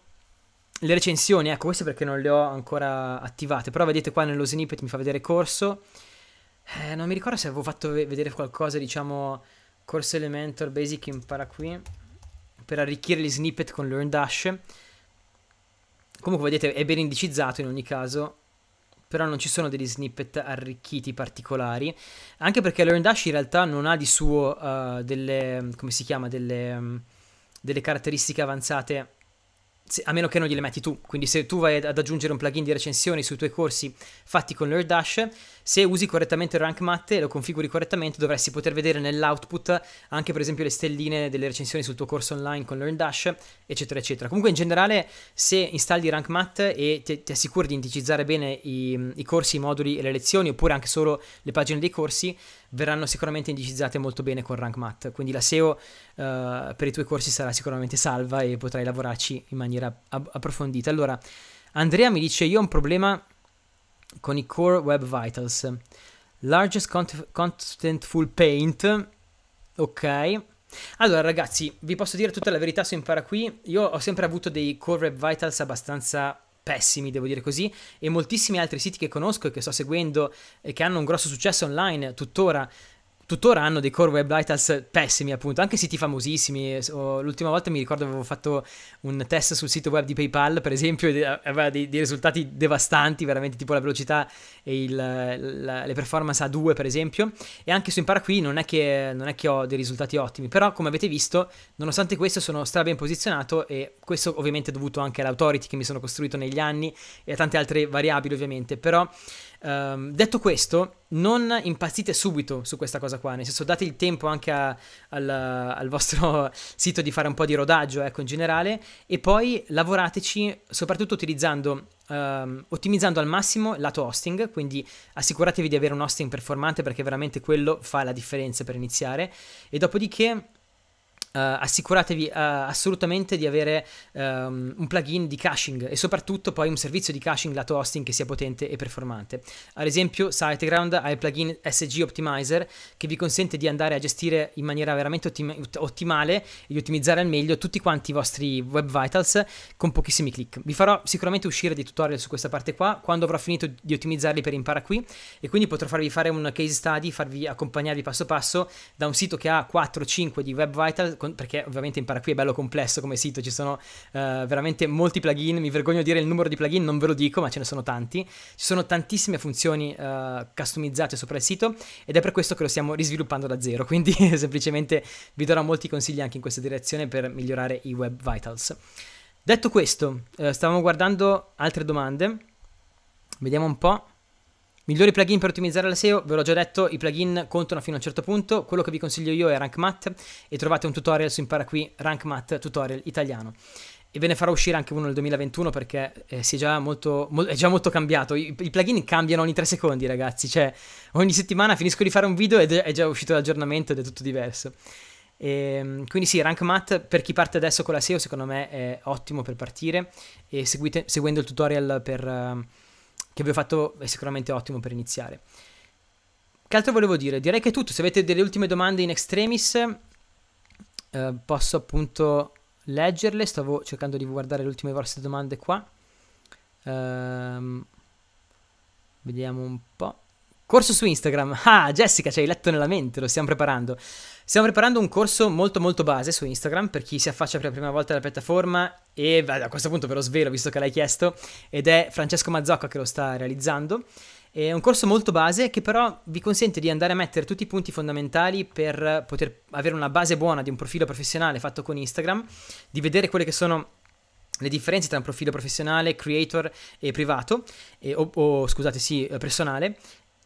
le recensioni, ecco, questo perché non le ho ancora attivate, però vedete qua nello snippet mi fa vedere corso, eh, non mi ricordo se avevo fatto vedere qualcosa, diciamo, corso Elementor Basic impara qui, per arricchire gli snippet con Learn Dash, comunque vedete è ben indicizzato in ogni caso, però non ci sono degli snippet arricchiti particolari, anche perché Learn Dash in realtà non ha di suo uh, delle, come si chiama, delle, um, delle caratteristiche avanzate se, a meno che non gliele metti tu, quindi se tu vai ad aggiungere un plugin di recensioni sui tuoi corsi fatti con LearnDash, se usi correttamente il rank matte e lo configuri correttamente dovresti poter vedere nell'output anche per esempio le stelline delle recensioni sul tuo corso online con LearnDash, eccetera eccetera. Comunque in generale se installi rank matte e ti, ti assicuri di indicizzare bene i, i corsi, i moduli e le lezioni oppure anche solo le pagine dei corsi, verranno sicuramente indicizzate molto bene con Rank Math. Quindi la SEO uh, eh, per i tuoi corsi sarà sicuramente salva e potrai lavorarci in maniera ab- approfondita. Allora, Andrea mi dice: Io ho un problema con i Core Web Vitals. Largest cont- Contentful Paint. Ok. Allora ragazzi, vi posso dire tutta la verità su Impara qui. Io ho sempre avuto dei Core Web Vitals abbastanza pessimi, devo dire così, e moltissimi altri siti che conosco e che sto seguendo e che hanno un grosso successo online tuttora tuttora hanno dei core web vitals pessimi, appunto, anche siti famosissimi. Oh, l'ultima volta mi ricordo avevo fatto un test sul sito web di PayPal, per esempio, e aveva dei, dei risultati devastanti, veramente tipo la velocità e il, la, le performance A2, per esempio. E anche su Impara qui non è, che, non è che ho dei risultati ottimi, però come avete visto, nonostante questo sono stra ben posizionato e questo ovviamente è dovuto anche all'autority che mi sono costruito negli anni e a tante altre variabili, ovviamente, però... Um, detto questo, non impazzite subito su questa cosa qua, nel senso date il tempo anche a, al, al, vostro sito di fare un po' di rodaggio, ecco, in generale, e poi lavorateci soprattutto utilizzando, um, ottimizzando al massimo lato hosting, quindi assicuratevi di avere un hosting performante perché veramente quello fa la differenza per iniziare, e dopodiché Uh, assicuratevi uh, assolutamente di avere um, un plugin di caching e soprattutto poi un servizio di caching lato hosting che sia potente e performante. Ad esempio, SiteGround ha il plugin SG Optimizer che vi consente di andare a gestire in maniera veramente ottima- ottimale e di ottimizzare al meglio tutti quanti i vostri web vitals con pochissimi click. Vi farò sicuramente uscire dei tutorial su questa parte qua quando avrò finito di ottimizzarli per impara qui e quindi potrò farvi fare un case study, farvi accompagnarvi passo passo da un sito che ha 4-5 di web vitals con, perché ovviamente impara qui è bello complesso come sito, ci sono eh, veramente molti plugin, mi vergogno di dire il numero di plugin, non ve lo dico, ma ce ne sono tanti. Ci sono tantissime funzioni eh, customizzate sopra il sito ed è per questo che lo stiamo risviluppando da zero, quindi semplicemente vi darò molti consigli anche in questa direzione per migliorare i web vitals. Detto questo, eh, stavamo guardando altre domande. Vediamo un po'. Migliori plugin per ottimizzare la SEO, ve l'ho già detto, i plugin contano fino a un certo punto, quello che vi consiglio io è RankMath e trovate un tutorial su Impara Qui, RankMath Tutorial Italiano. E ve ne farò uscire anche uno nel 2021 perché eh, è, già molto, mo- è, già molto, cambiato. I, I, plugin cambiano ogni 3 secondi, ragazzi. Cioè, ogni settimana finisco di fare un video ed è già uscito l'aggiornamento ed è tutto diverso. E, ehm, quindi sì, RankMath per chi parte adesso con la SEO, secondo me è ottimo per partire. E seguite, seguendo il tutorial per. Uh, che vi ho fatto è sicuramente ottimo per iniziare. Che altro volevo dire? Direi che è tutto. Se avete delle ultime domande in extremis, eh, posso appunto leggerle. Stavo cercando di guardare le ultime vostre domande qua. Ehm, vediamo un po'. Corso su Instagram. Ah, Jessica, ci hai letto nella mente, lo stiamo preparando. Stiamo preparando un corso molto molto base su Instagram per chi si affaccia per la prima volta alla piattaforma e a questo punto ve lo svelo visto che l'hai chiesto ed è Francesco Mazzocca che lo sta realizzando. È un corso molto base che però vi consente di andare a mettere tutti i punti fondamentali per poter avere una base buona di un profilo professionale fatto con Instagram, di vedere quelle che sono le differenze tra un profilo professionale, creator e privato, e, o, o, scusate sì, eh, personale,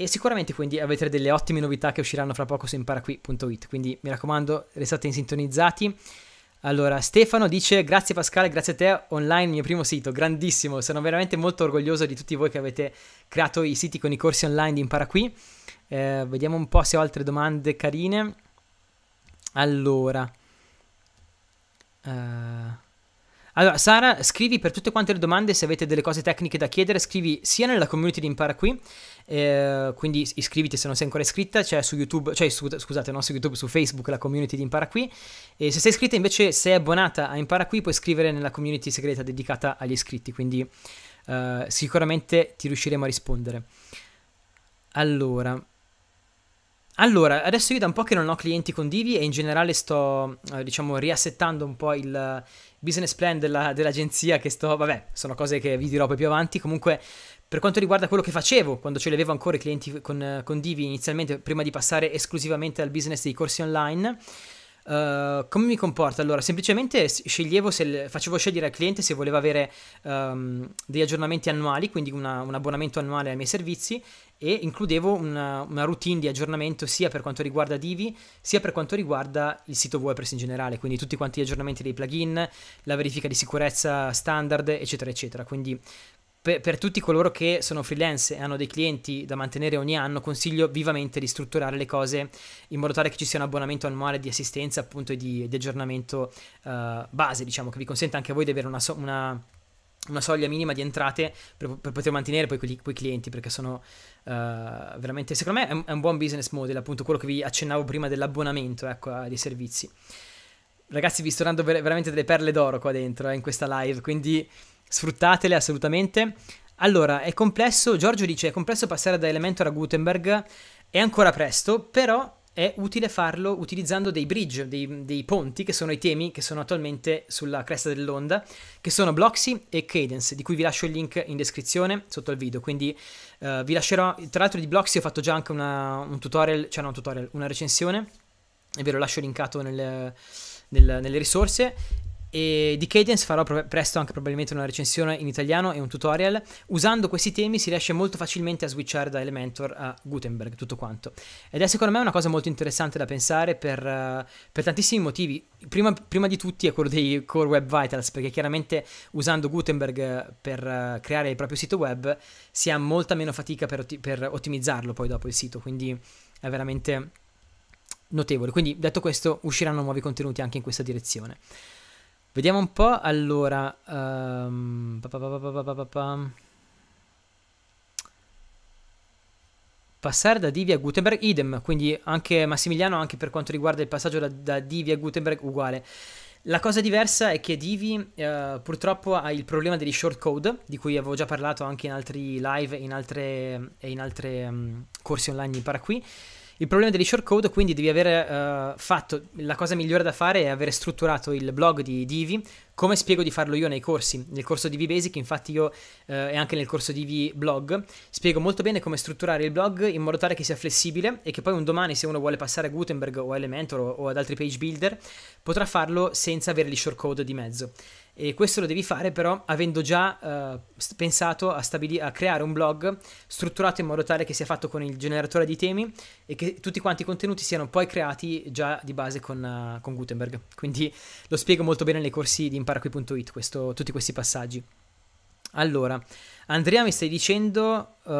e sicuramente quindi avete delle ottime novità che usciranno fra poco su imparaqui.it, quindi mi raccomando restate insintonizzati. Allora, Stefano dice grazie Pascale, grazie a te, online il mio primo sito, grandissimo, sono veramente molto orgoglioso di tutti voi che avete creato i siti con i corsi online di ImparaQui. Eh, vediamo un po' se ho altre domande carine. Allora, uh... allora, Sara, scrivi per tutte quante le domande se avete delle cose tecniche da chiedere, scrivi sia nella community di Imparaquì eh, quindi iscriviti se non sei ancora iscritta, c'è su YouTube, cioè su, scusate, non su YouTube, su Facebook la community di Impara Qui. E se sei iscritta invece, se è abbonata a Impara Qui, puoi scrivere nella community segreta dedicata agli iscritti, quindi eh, sicuramente ti riusciremo a rispondere. Allora, allora, adesso io da un po' che non ho clienti con Divi e in generale sto, eh, diciamo, riassettando un po' il business plan della, dell'agenzia che sto, vabbè, sono cose che vi dirò poi più avanti, comunque per quanto riguarda quello che facevo quando ce l'avevo ancora i clienti con, con, Divi inizialmente, prima di passare esclusivamente al business dei corsi online, uh, come mi comporta? Allora, semplicemente sceglievo se, facevo scegliere al cliente se voleva avere um, degli aggiornamenti annuali, quindi una, un abbonamento annuale ai miei servizi e includevo una, una, routine di aggiornamento sia per quanto riguarda Divi sia per quanto riguarda il sito WordPress in generale, quindi tutti quanti gli aggiornamenti dei plugin, la verifica di sicurezza standard, eccetera, eccetera. Quindi per, per, tutti coloro che sono freelance e hanno dei clienti da mantenere ogni anno, consiglio vivamente di strutturare le cose in modo tale che ci sia un abbonamento annuale di assistenza appunto e di, di, aggiornamento uh, base, diciamo, che vi consenta anche a voi di avere una, so- una, una soglia minima di entrate per, per poter mantenere poi quei, quei clienti, perché sono uh, veramente, secondo me, è un, è un, buon business model, appunto quello che vi accennavo prima dell'abbonamento, ecco, dei servizi. Ragazzi, vi sto dando ver- veramente delle perle d'oro qua dentro, eh, in questa live, quindi sfruttatele assolutamente. Allora, è complesso, Giorgio dice, è complesso passare da Elementor a Gutenberg, è ancora presto, però è utile farlo utilizzando dei bridge, dei, dei, ponti, che sono i temi che sono attualmente sulla cresta dell'onda, che sono Bloxy e Cadence, di cui vi lascio il link in descrizione sotto al video, quindi uh, vi lascerò, tra l'altro di Bloxy ho fatto già anche una, un tutorial, cioè no un tutorial, una recensione, e ve lo lascio linkato nelle, nel, nelle risorse, e di Cadence farò presto anche probabilmente una recensione in italiano e un tutorial. Usando questi temi si riesce molto facilmente a switchare da Elementor a Gutenberg, tutto quanto. Ed è secondo me una cosa molto interessante da pensare per, uh, per tantissimi motivi. Prima, prima, di tutti è quello dei Core Web Vitals, perché chiaramente usando Gutenberg per uh, creare il proprio sito web si ha molta meno fatica per, otti- per ottimizzarlo poi dopo il sito, quindi è veramente notevole. Quindi detto questo usciranno nuovi contenuti anche in questa direzione. Vediamo un po', allora... Um, Passare da Divi a Gutenberg, idem, quindi anche Massimiliano, anche per quanto riguarda il passaggio da, da Divi a Gutenberg, uguale. La cosa diversa è che Divi eh, purtroppo ha il problema degli short code, di cui avevo già parlato anche in altri live e in, altri um, mm, corsi online impara qui. Il problema degli shortcode, quindi devi aver uh, eh, fatto, la cosa migliore da fare è aver strutturato il blog di Divi, come spiego di farlo io nei corsi. Nel corso Divi Basic, infatti io uh, e anche nel corso Divi Blog, spiego molto bene come strutturare il blog in modo tale che sia flessibile e che poi un domani se uno vuole passare a Gutenberg o Elementor o, o ad altri page builder, potrà farlo senza avere gli shortcode di mezzo. E questo lo devi fare però avendo già eh, pensato a, a, creare un blog strutturato in modo tale che sia fatto con il generatore di temi e che tutti quanti i contenuti siano poi creati già di base con, uh, con Gutenberg. Quindi lo spiego molto bene nei corsi di imparaquì.it tutti questi passaggi. Allora, Andrea mi stai dicendo, uh,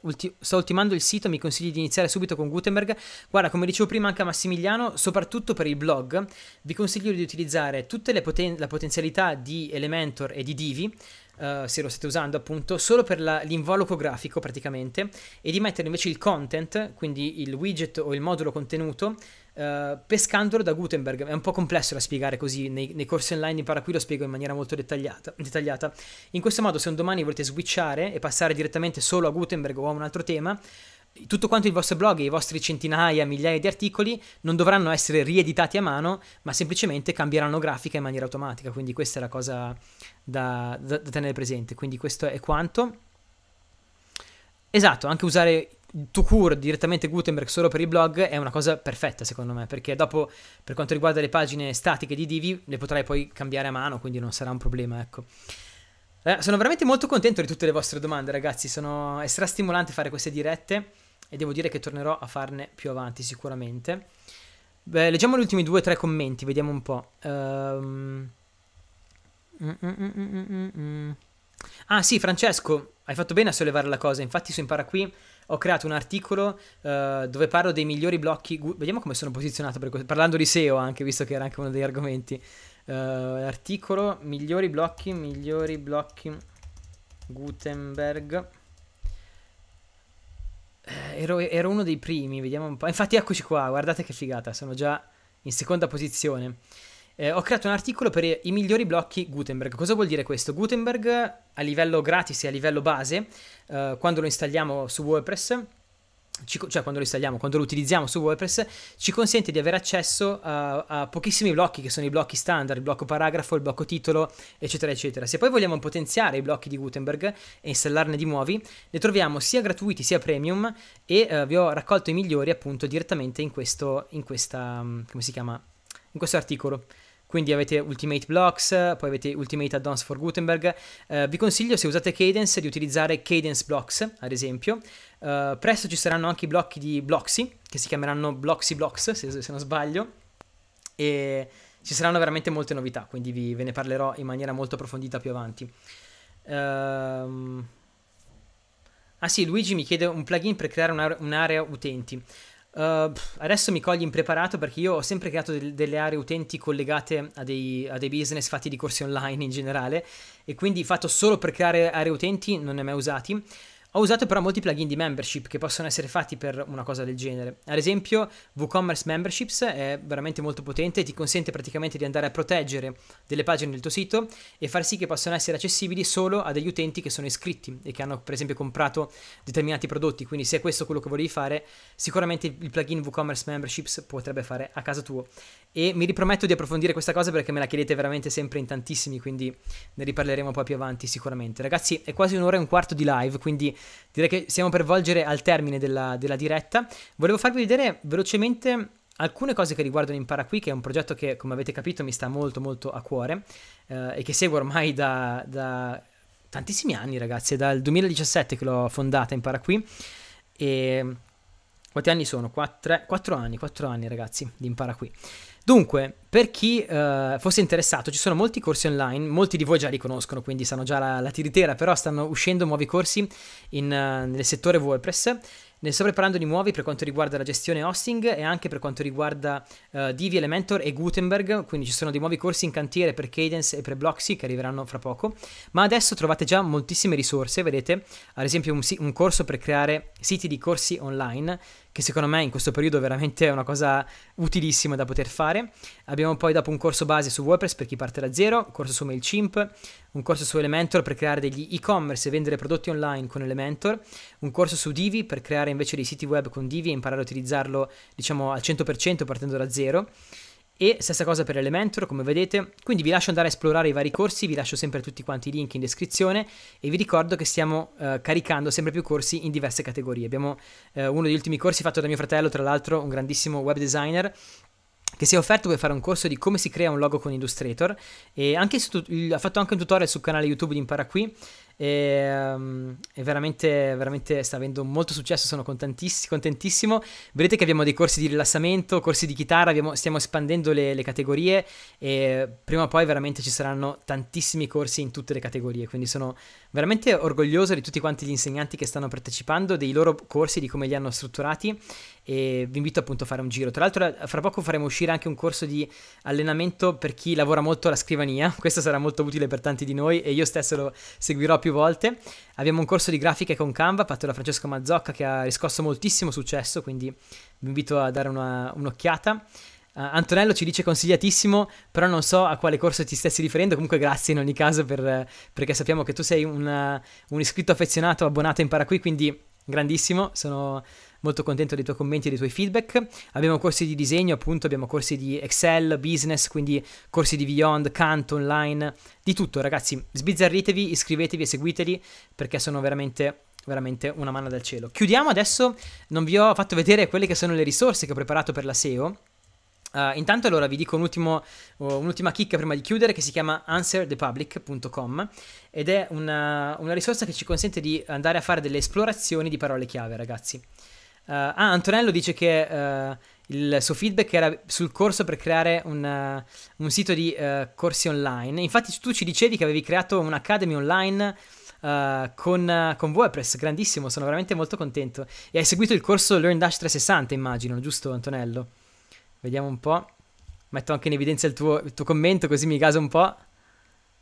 ulti- sto ultimando il sito, mi consigli di iniziare subito con Gutenberg. Guarda, come dicevo prima anche a Massimiliano, soprattutto per il blog, vi consiglio di utilizzare tutte le poten- la potenzialità di Elementor e di Divi, Uh, se lo state usando appunto, solo per la, l'involucro grafico praticamente, e di mettere invece il content, quindi il widget o il modulo contenuto, eh, pescandolo da Gutenberg. È un po' complesso da spiegare così, nei, nei corsi online in qui lo spiego in maniera molto dettagliata, dettagliata, In questo modo se un domani volete switchare e passare direttamente solo a Gutenberg o a un altro tema, tutto quanto il vostro blog e i vostri centinaia, migliaia di articoli non dovranno essere rieditati a mano, ma semplicemente cambieranno grafica in maniera automatica. Quindi questa è la cosa da, da, da tenere presente. Quindi questo è quanto. Esatto, anche usare to cure direttamente Gutenberg solo per i blog è una cosa perfetta secondo me perché dopo per quanto riguarda le pagine statiche di Divi le potrai poi cambiare a mano quindi non sarà un problema ecco eh, sono veramente molto contento di tutte le vostre domande ragazzi sono è stimolante fare queste dirette e devo dire che tornerò a farne più avanti sicuramente Beh, leggiamo gli ultimi due o tre commenti vediamo un po' um... ah sì Francesco hai fatto bene a sollevare la cosa infatti su impara qui ho creato un articolo uh, dove parlo dei migliori blocchi. Gu- Vediamo come sono posizionato que- parlando di SEO anche, visto che era anche uno degli argomenti. Uh, articolo migliori blocchi, migliori blocchi Gutenberg. Eh, ero, ero, uno dei primi, vediamo un po'. Infatti, eccoci qua, guardate che figata, sono già in seconda posizione eh, ho creato un articolo per i migliori blocchi Gutenberg. Cosa vuol dire questo? Gutenberg a livello gratis e a livello base, eh, quando lo installiamo su WordPress, ci, cioè quando lo installiamo, quando lo utilizziamo su WordPress, ci consente di avere accesso a, eh, a, pochissimi blocchi che sono i blocchi standard, il blocco paragrafo, il blocco titolo, eccetera, eccetera. Se poi vogliamo potenziare i blocchi di Gutenberg e installarne di nuovi, ne troviamo sia gratuiti sia premium e eh, vi ho raccolto i migliori appunto direttamente in questo, in questa, mm, come si chiama, in questo articolo. Quindi avete Ultimate Blocks, poi avete Ultimate Addons for Gutenberg. Eh, vi consiglio, se usate Cadence, di utilizzare Cadence Blocks, ad esempio. Eh, presto ci saranno anche i blocchi di Bloxy, che si chiameranno Bloxy Blocks, se, se non sbaglio. E ci saranno veramente molte novità, quindi vi, ve ne parlerò in maniera molto approfondita più avanti. Ehm... Ah sì, Luigi mi chiede un plugin per creare un'area, un'area utenti. Uh, adesso mi cogli impreparato perché io ho sempre creato del, delle aree utenti collegate a dei, a dei, business fatti di corsi online in generale e quindi fatto solo per creare aree utenti non ne ho mai usati ho usato però molti plugin di membership che possono essere fatti per una cosa del genere. Ad esempio, WooCommerce Memberships è veramente molto potente e ti consente praticamente di andare a proteggere delle pagine del tuo sito e far sì che possano essere accessibili solo a degli utenti che sono iscritti e che hanno per esempio comprato determinati prodotti. Quindi se è questo quello che volevi fare, sicuramente il plugin WooCommerce Memberships potrebbe fare a casa tua. E mi riprometto di approfondire questa cosa perché me la chiedete veramente sempre in tantissimi, quindi ne riparleremo poi più avanti sicuramente. Ragazzi, è quasi un'ora e un quarto di live, quindi direi che siamo per volgere al termine della, della diretta. Volevo farvi vedere velocemente alcune cose che riguardano Impara Qui, che è un progetto che, come avete capito, mi sta molto molto a cuore eh, e che seguo ormai da, da, tantissimi anni, ragazzi. È dal 2017 che l'ho fondata Impara Qui e... Quanti anni sono? 4, 4 anni, 4 anni ragazzi di Impara Qui. Dunque, per chi uh, fosse interessato, ci sono molti corsi online, molti di voi già li conoscono, quindi sanno già la, la tiritera, però stanno uscendo nuovi corsi in, uh, nel settore WordPress. Ne sto preparando di nuovi per quanto riguarda la gestione hosting e anche per quanto riguarda uh, Divi Elementor e Gutenberg, quindi ci sono dei nuovi corsi in cantiere per Cadence e per Bloxy che arriveranno fra poco, ma adesso trovate già moltissime risorse, vedete, ad esempio un, un corso per creare siti di corsi online che secondo me in questo periodo veramente è una cosa utilissima da poter fare. Abbiamo poi dopo un corso base su WordPress per chi parte da zero, un corso su MailChimp, un corso su Elementor per creare degli e-commerce e vendere prodotti online con Elementor, un corso su Divi per creare invece dei siti web con Divi e imparare a utilizzarlo diciamo al 100% partendo da zero. E stessa cosa per Elementor, come vedete. Quindi vi lascio andare a esplorare i vari corsi, vi lascio sempre tutti quanti i link in descrizione e vi ricordo che stiamo eh, caricando sempre più corsi in diverse categorie. Abbiamo eh, uno degli ultimi corsi fatto da mio fratello, tra l'altro un grandissimo web designer, che si è offerto per fare un corso di come si crea un logo con Illustrator e anche su, ha fatto anche un tutorial sul canale YouTube di Impara Qui e, um, e veramente, veramente, sta avendo molto successo, sono contentissimo. Vedete che abbiamo dei corsi di rilassamento, corsi di chitarra, abbiamo, stiamo espandendo le, le, categorie e prima o poi veramente ci saranno tantissimi corsi in tutte le categorie, quindi sono veramente orgoglioso di tutti quanti gli insegnanti che stanno partecipando, dei loro corsi, di come li hanno strutturati e vi invito appunto a fare un giro. Tra l'altro eh, fra poco faremo uscire anche un corso di allenamento per chi lavora molto alla scrivania, questo sarà molto utile per tanti di noi e io stesso lo seguirò più volte. Abbiamo un corso di grafiche con Canva fatto da Francesco Mazzocca che ha riscosso moltissimo successo, quindi vi invito a dare una, un'occhiata. Uh, Antonello ci dice consigliatissimo, però non so a quale corso ti stessi riferendo, comunque grazie in ogni caso per, perché sappiamo che tu sei una, un iscritto affezionato, abbonato in Paraquì, quindi grandissimo, sono molto contento dei tuoi commenti e dei tuoi feedback. Abbiamo corsi di disegno, appunto, abbiamo corsi di Excel, business, quindi corsi di Beyond, Canto online, di tutto, ragazzi. Sbizzarritevi, iscrivetevi e seguiteli perché sono veramente veramente una mano dal cielo. Chiudiamo adesso, non vi ho fatto vedere quelle che sono le risorse che ho preparato per la SEO, Uh, eh, intanto allora vi dico un ultimo, uh, un'ultima chicca prima di chiudere che si chiama answerthepublic.com ed è una, una risorsa che ci consente di andare a fare delle esplorazioni di parole chiave ragazzi. Eh, ah, Antonello dice che eh, il suo feedback era sul corso per creare un, eh, un sito di corsi online. Infatti tu ci dicevi che avevi creato un'academy online Uh, con, uh, con, WordPress, grandissimo, sono veramente molto contento. E hai seguito il corso Learn Dash 360, immagino, giusto Antonello? Vediamo un po'. Metto anche in evidenza il tuo, il tuo commento così mi gaso un po'.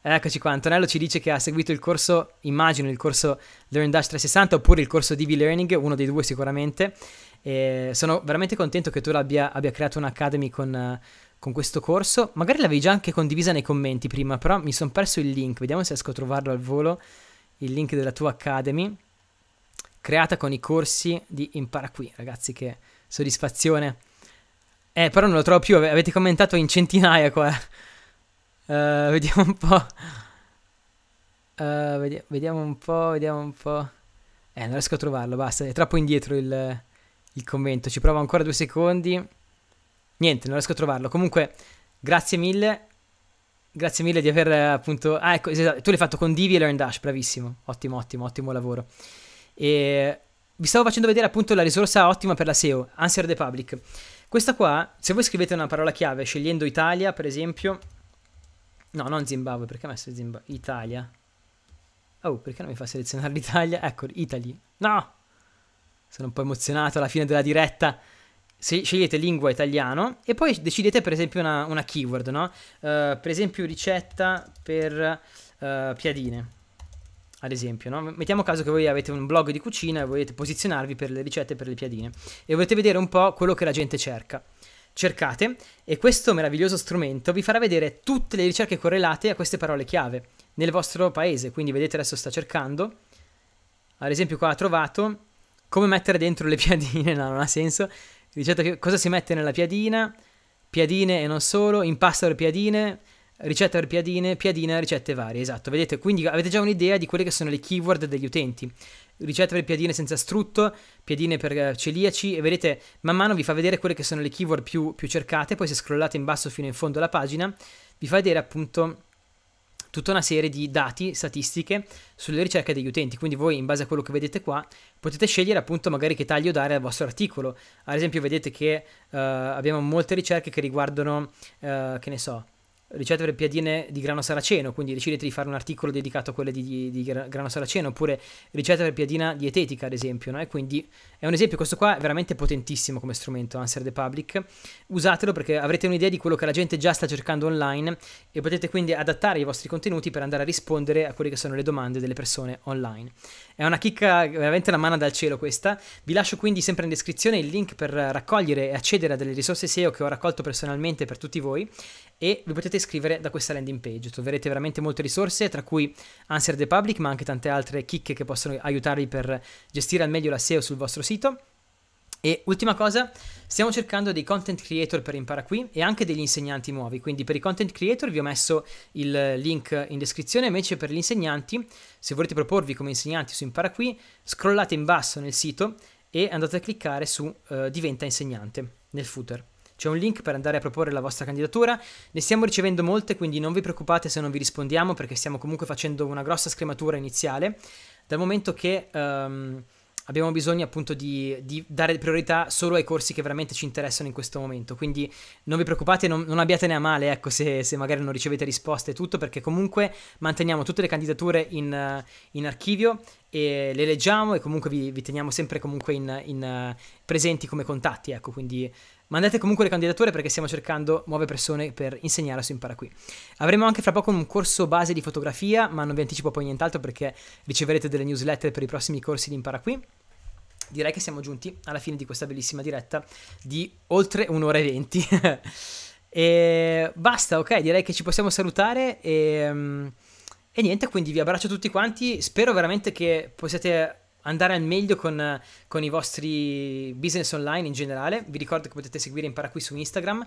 Eccoci qua, Antonello ci dice che ha seguito il corso, immagino il corso Learn Dash 360 oppure il corso DV Learning, uno dei due sicuramente. E sono veramente contento che tu abbia, abbia creato un'academy con, con questo corso. Magari l'avevi già anche condivisa nei commenti prima, però mi sono perso il link, vediamo se riesco a trovarlo al volo, il link della tua academy creata con i corsi di Impara qui, ragazzi, che soddisfazione. Eh, però non lo trovo più, avete commentato in centinaia qua Uh, vediamo un po'. Uh, eh, vediamo, vediamo un po', vediamo un po'. Eh, non riesco a trovarlo, basta. È troppo indietro il, il commento. Ci provo ancora due secondi. Niente, non riesco a trovarlo. Comunque, grazie mille. Grazie mille di aver appunto. Ah, ecco, esatto, tu l'hai fatto con Divi e Learn Dash, bravissimo. Ottimo, ottimo, ottimo lavoro. E vi stavo facendo vedere appunto la risorsa ottima per la SEO, Answer the Public. Questa qua, se voi scrivete una parola chiave scegliendo Italia, per esempio, No, non Zimbabwe, perché ha messo Zimbabwe? Italia. Oh, perché non mi fa selezionare l'Italia? Ecco, Italy. No! Sono un po' emozionato alla fine della diretta. Se scegliete lingua italiano e poi decidete per esempio una, una keyword, no? Uh, per esempio ricetta per uh, piadine. Ad esempio, no? Mettiamo caso che voi avete un blog di cucina e volete posizionarvi per le ricette per le piadine e volete vedere un po' quello che la gente cerca. Cercate e questo meraviglioso strumento vi farà vedere tutte le ricerche correlate a queste parole chiave nel vostro paese. Quindi vedete adesso sta cercando. Ad esempio qua ha trovato come mettere dentro le piadine, no, non ha senso. Ricetta che cosa si mette nella piadina, piadine e non solo, impasto per piadine, ricetta per piadine, piadina, ricette varie, esatto. Vedete, quindi avete già un'idea di quelle che sono le keyword degli utenti ricetta per piadine senza strutto, piadine per eh, celiaci e vedete man mano vi fa vedere quelle che sono le keyword più, più cercate, poi se scrollate in basso fino in fondo alla pagina vi fa vedere appunto tutta una serie di dati, statistiche sulle ricerche degli utenti. Quindi voi in base a quello che vedete qua potete scegliere appunto magari che taglio dare al vostro articolo. Ad esempio vedete che uh, abbiamo molte ricerche che riguardano, uh, che ne so, ricette per piadine di grano saraceno, quindi decidete di fare un articolo dedicato a quelle di, di, di grano saraceno, oppure ricette per piadina dietetica, ad esempio, no? E quindi è un esempio, questo qua è veramente potentissimo come strumento, Answer the Public. Usatelo perché avrete un'idea di quello che la gente già sta cercando online e potete quindi adattare i vostri contenuti per andare a rispondere a quelle che sono le domande delle persone online. È una chicca, veramente una mano dal cielo questa. Vi lascio quindi sempre in descrizione il link per raccogliere e accedere a delle risorse SEO che ho raccolto personalmente per tutti voi e vi potete iscrivere da questa landing page. Troverete veramente molte risorse, tra cui Answer the Public, ma anche tante altre chicche che possono aiutarvi per gestire al meglio la SEO sul vostro sito. E ultima cosa, stiamo cercando dei content creator per Impara Qui e anche degli insegnanti nuovi, quindi per i content creator vi ho messo il link in descrizione, invece per gli insegnanti, se volete proporvi come insegnanti su Impara Qui, scrollate in basso nel sito e andate a cliccare su uh, Diventa insegnante nel footer. C'è un link per andare a proporre la vostra candidatura. Ne stiamo ricevendo molte, quindi non vi preoccupate se non vi rispondiamo perché stiamo comunque facendo una grossa scrematura iniziale, dal momento che um, abbiamo bisogno appunto di, di, dare priorità solo ai corsi che veramente ci interessano in questo momento. Quindi non vi preoccupate, non, non abbiatene a male, ecco, se, se, magari non ricevete risposte e tutto, perché comunque manteniamo tutte le candidature in, in archivio e le leggiamo e comunque vi, vi teniamo sempre comunque in, in, presenti come contatti, ecco, quindi Mandate comunque le candidature perché stiamo cercando nuove persone per insegnare su Impara Qui. Avremo anche fra poco un corso base di fotografia, ma non vi anticipo poi nient'altro perché riceverete delle newsletter per i prossimi corsi di Impara Qui direi che siamo giunti alla fine di questa bellissima diretta di oltre un'ora e venti. e basta, ok, direi che ci possiamo salutare e, mm, e, niente, quindi vi abbraccio tutti quanti, spero veramente che possiate andare al meglio con, con, i vostri business online in generale. Vi ricordo che potete seguire Impara qui su Instagram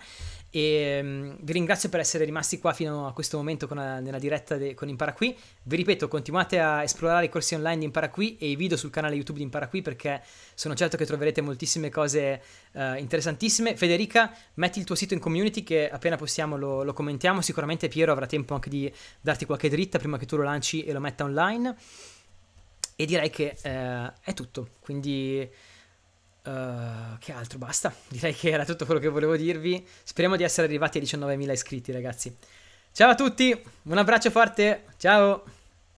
e mm, vi ringrazio per essere rimasti qua fino a questo momento con la, eh, nella diretta de, con Impara qui. Vi ripeto, continuate a esplorare i corsi online di Impara qui e i video sul canale YouTube di Impara qui perché sono certo che troverete moltissime cose uh, interessantissime. Federica, metti il tuo sito in community che appena possiamo lo, lo commentiamo. Sicuramente Piero avrà tempo anche di darti qualche dritta prima che tu lo lanci e lo metta online. E direi che eh, è tutto. Quindi, uh, che altro? Basta. Direi che era tutto quello che volevo dirvi. Speriamo di essere arrivati a 19.000 iscritti, ragazzi. Ciao a tutti, un abbraccio forte. Ciao.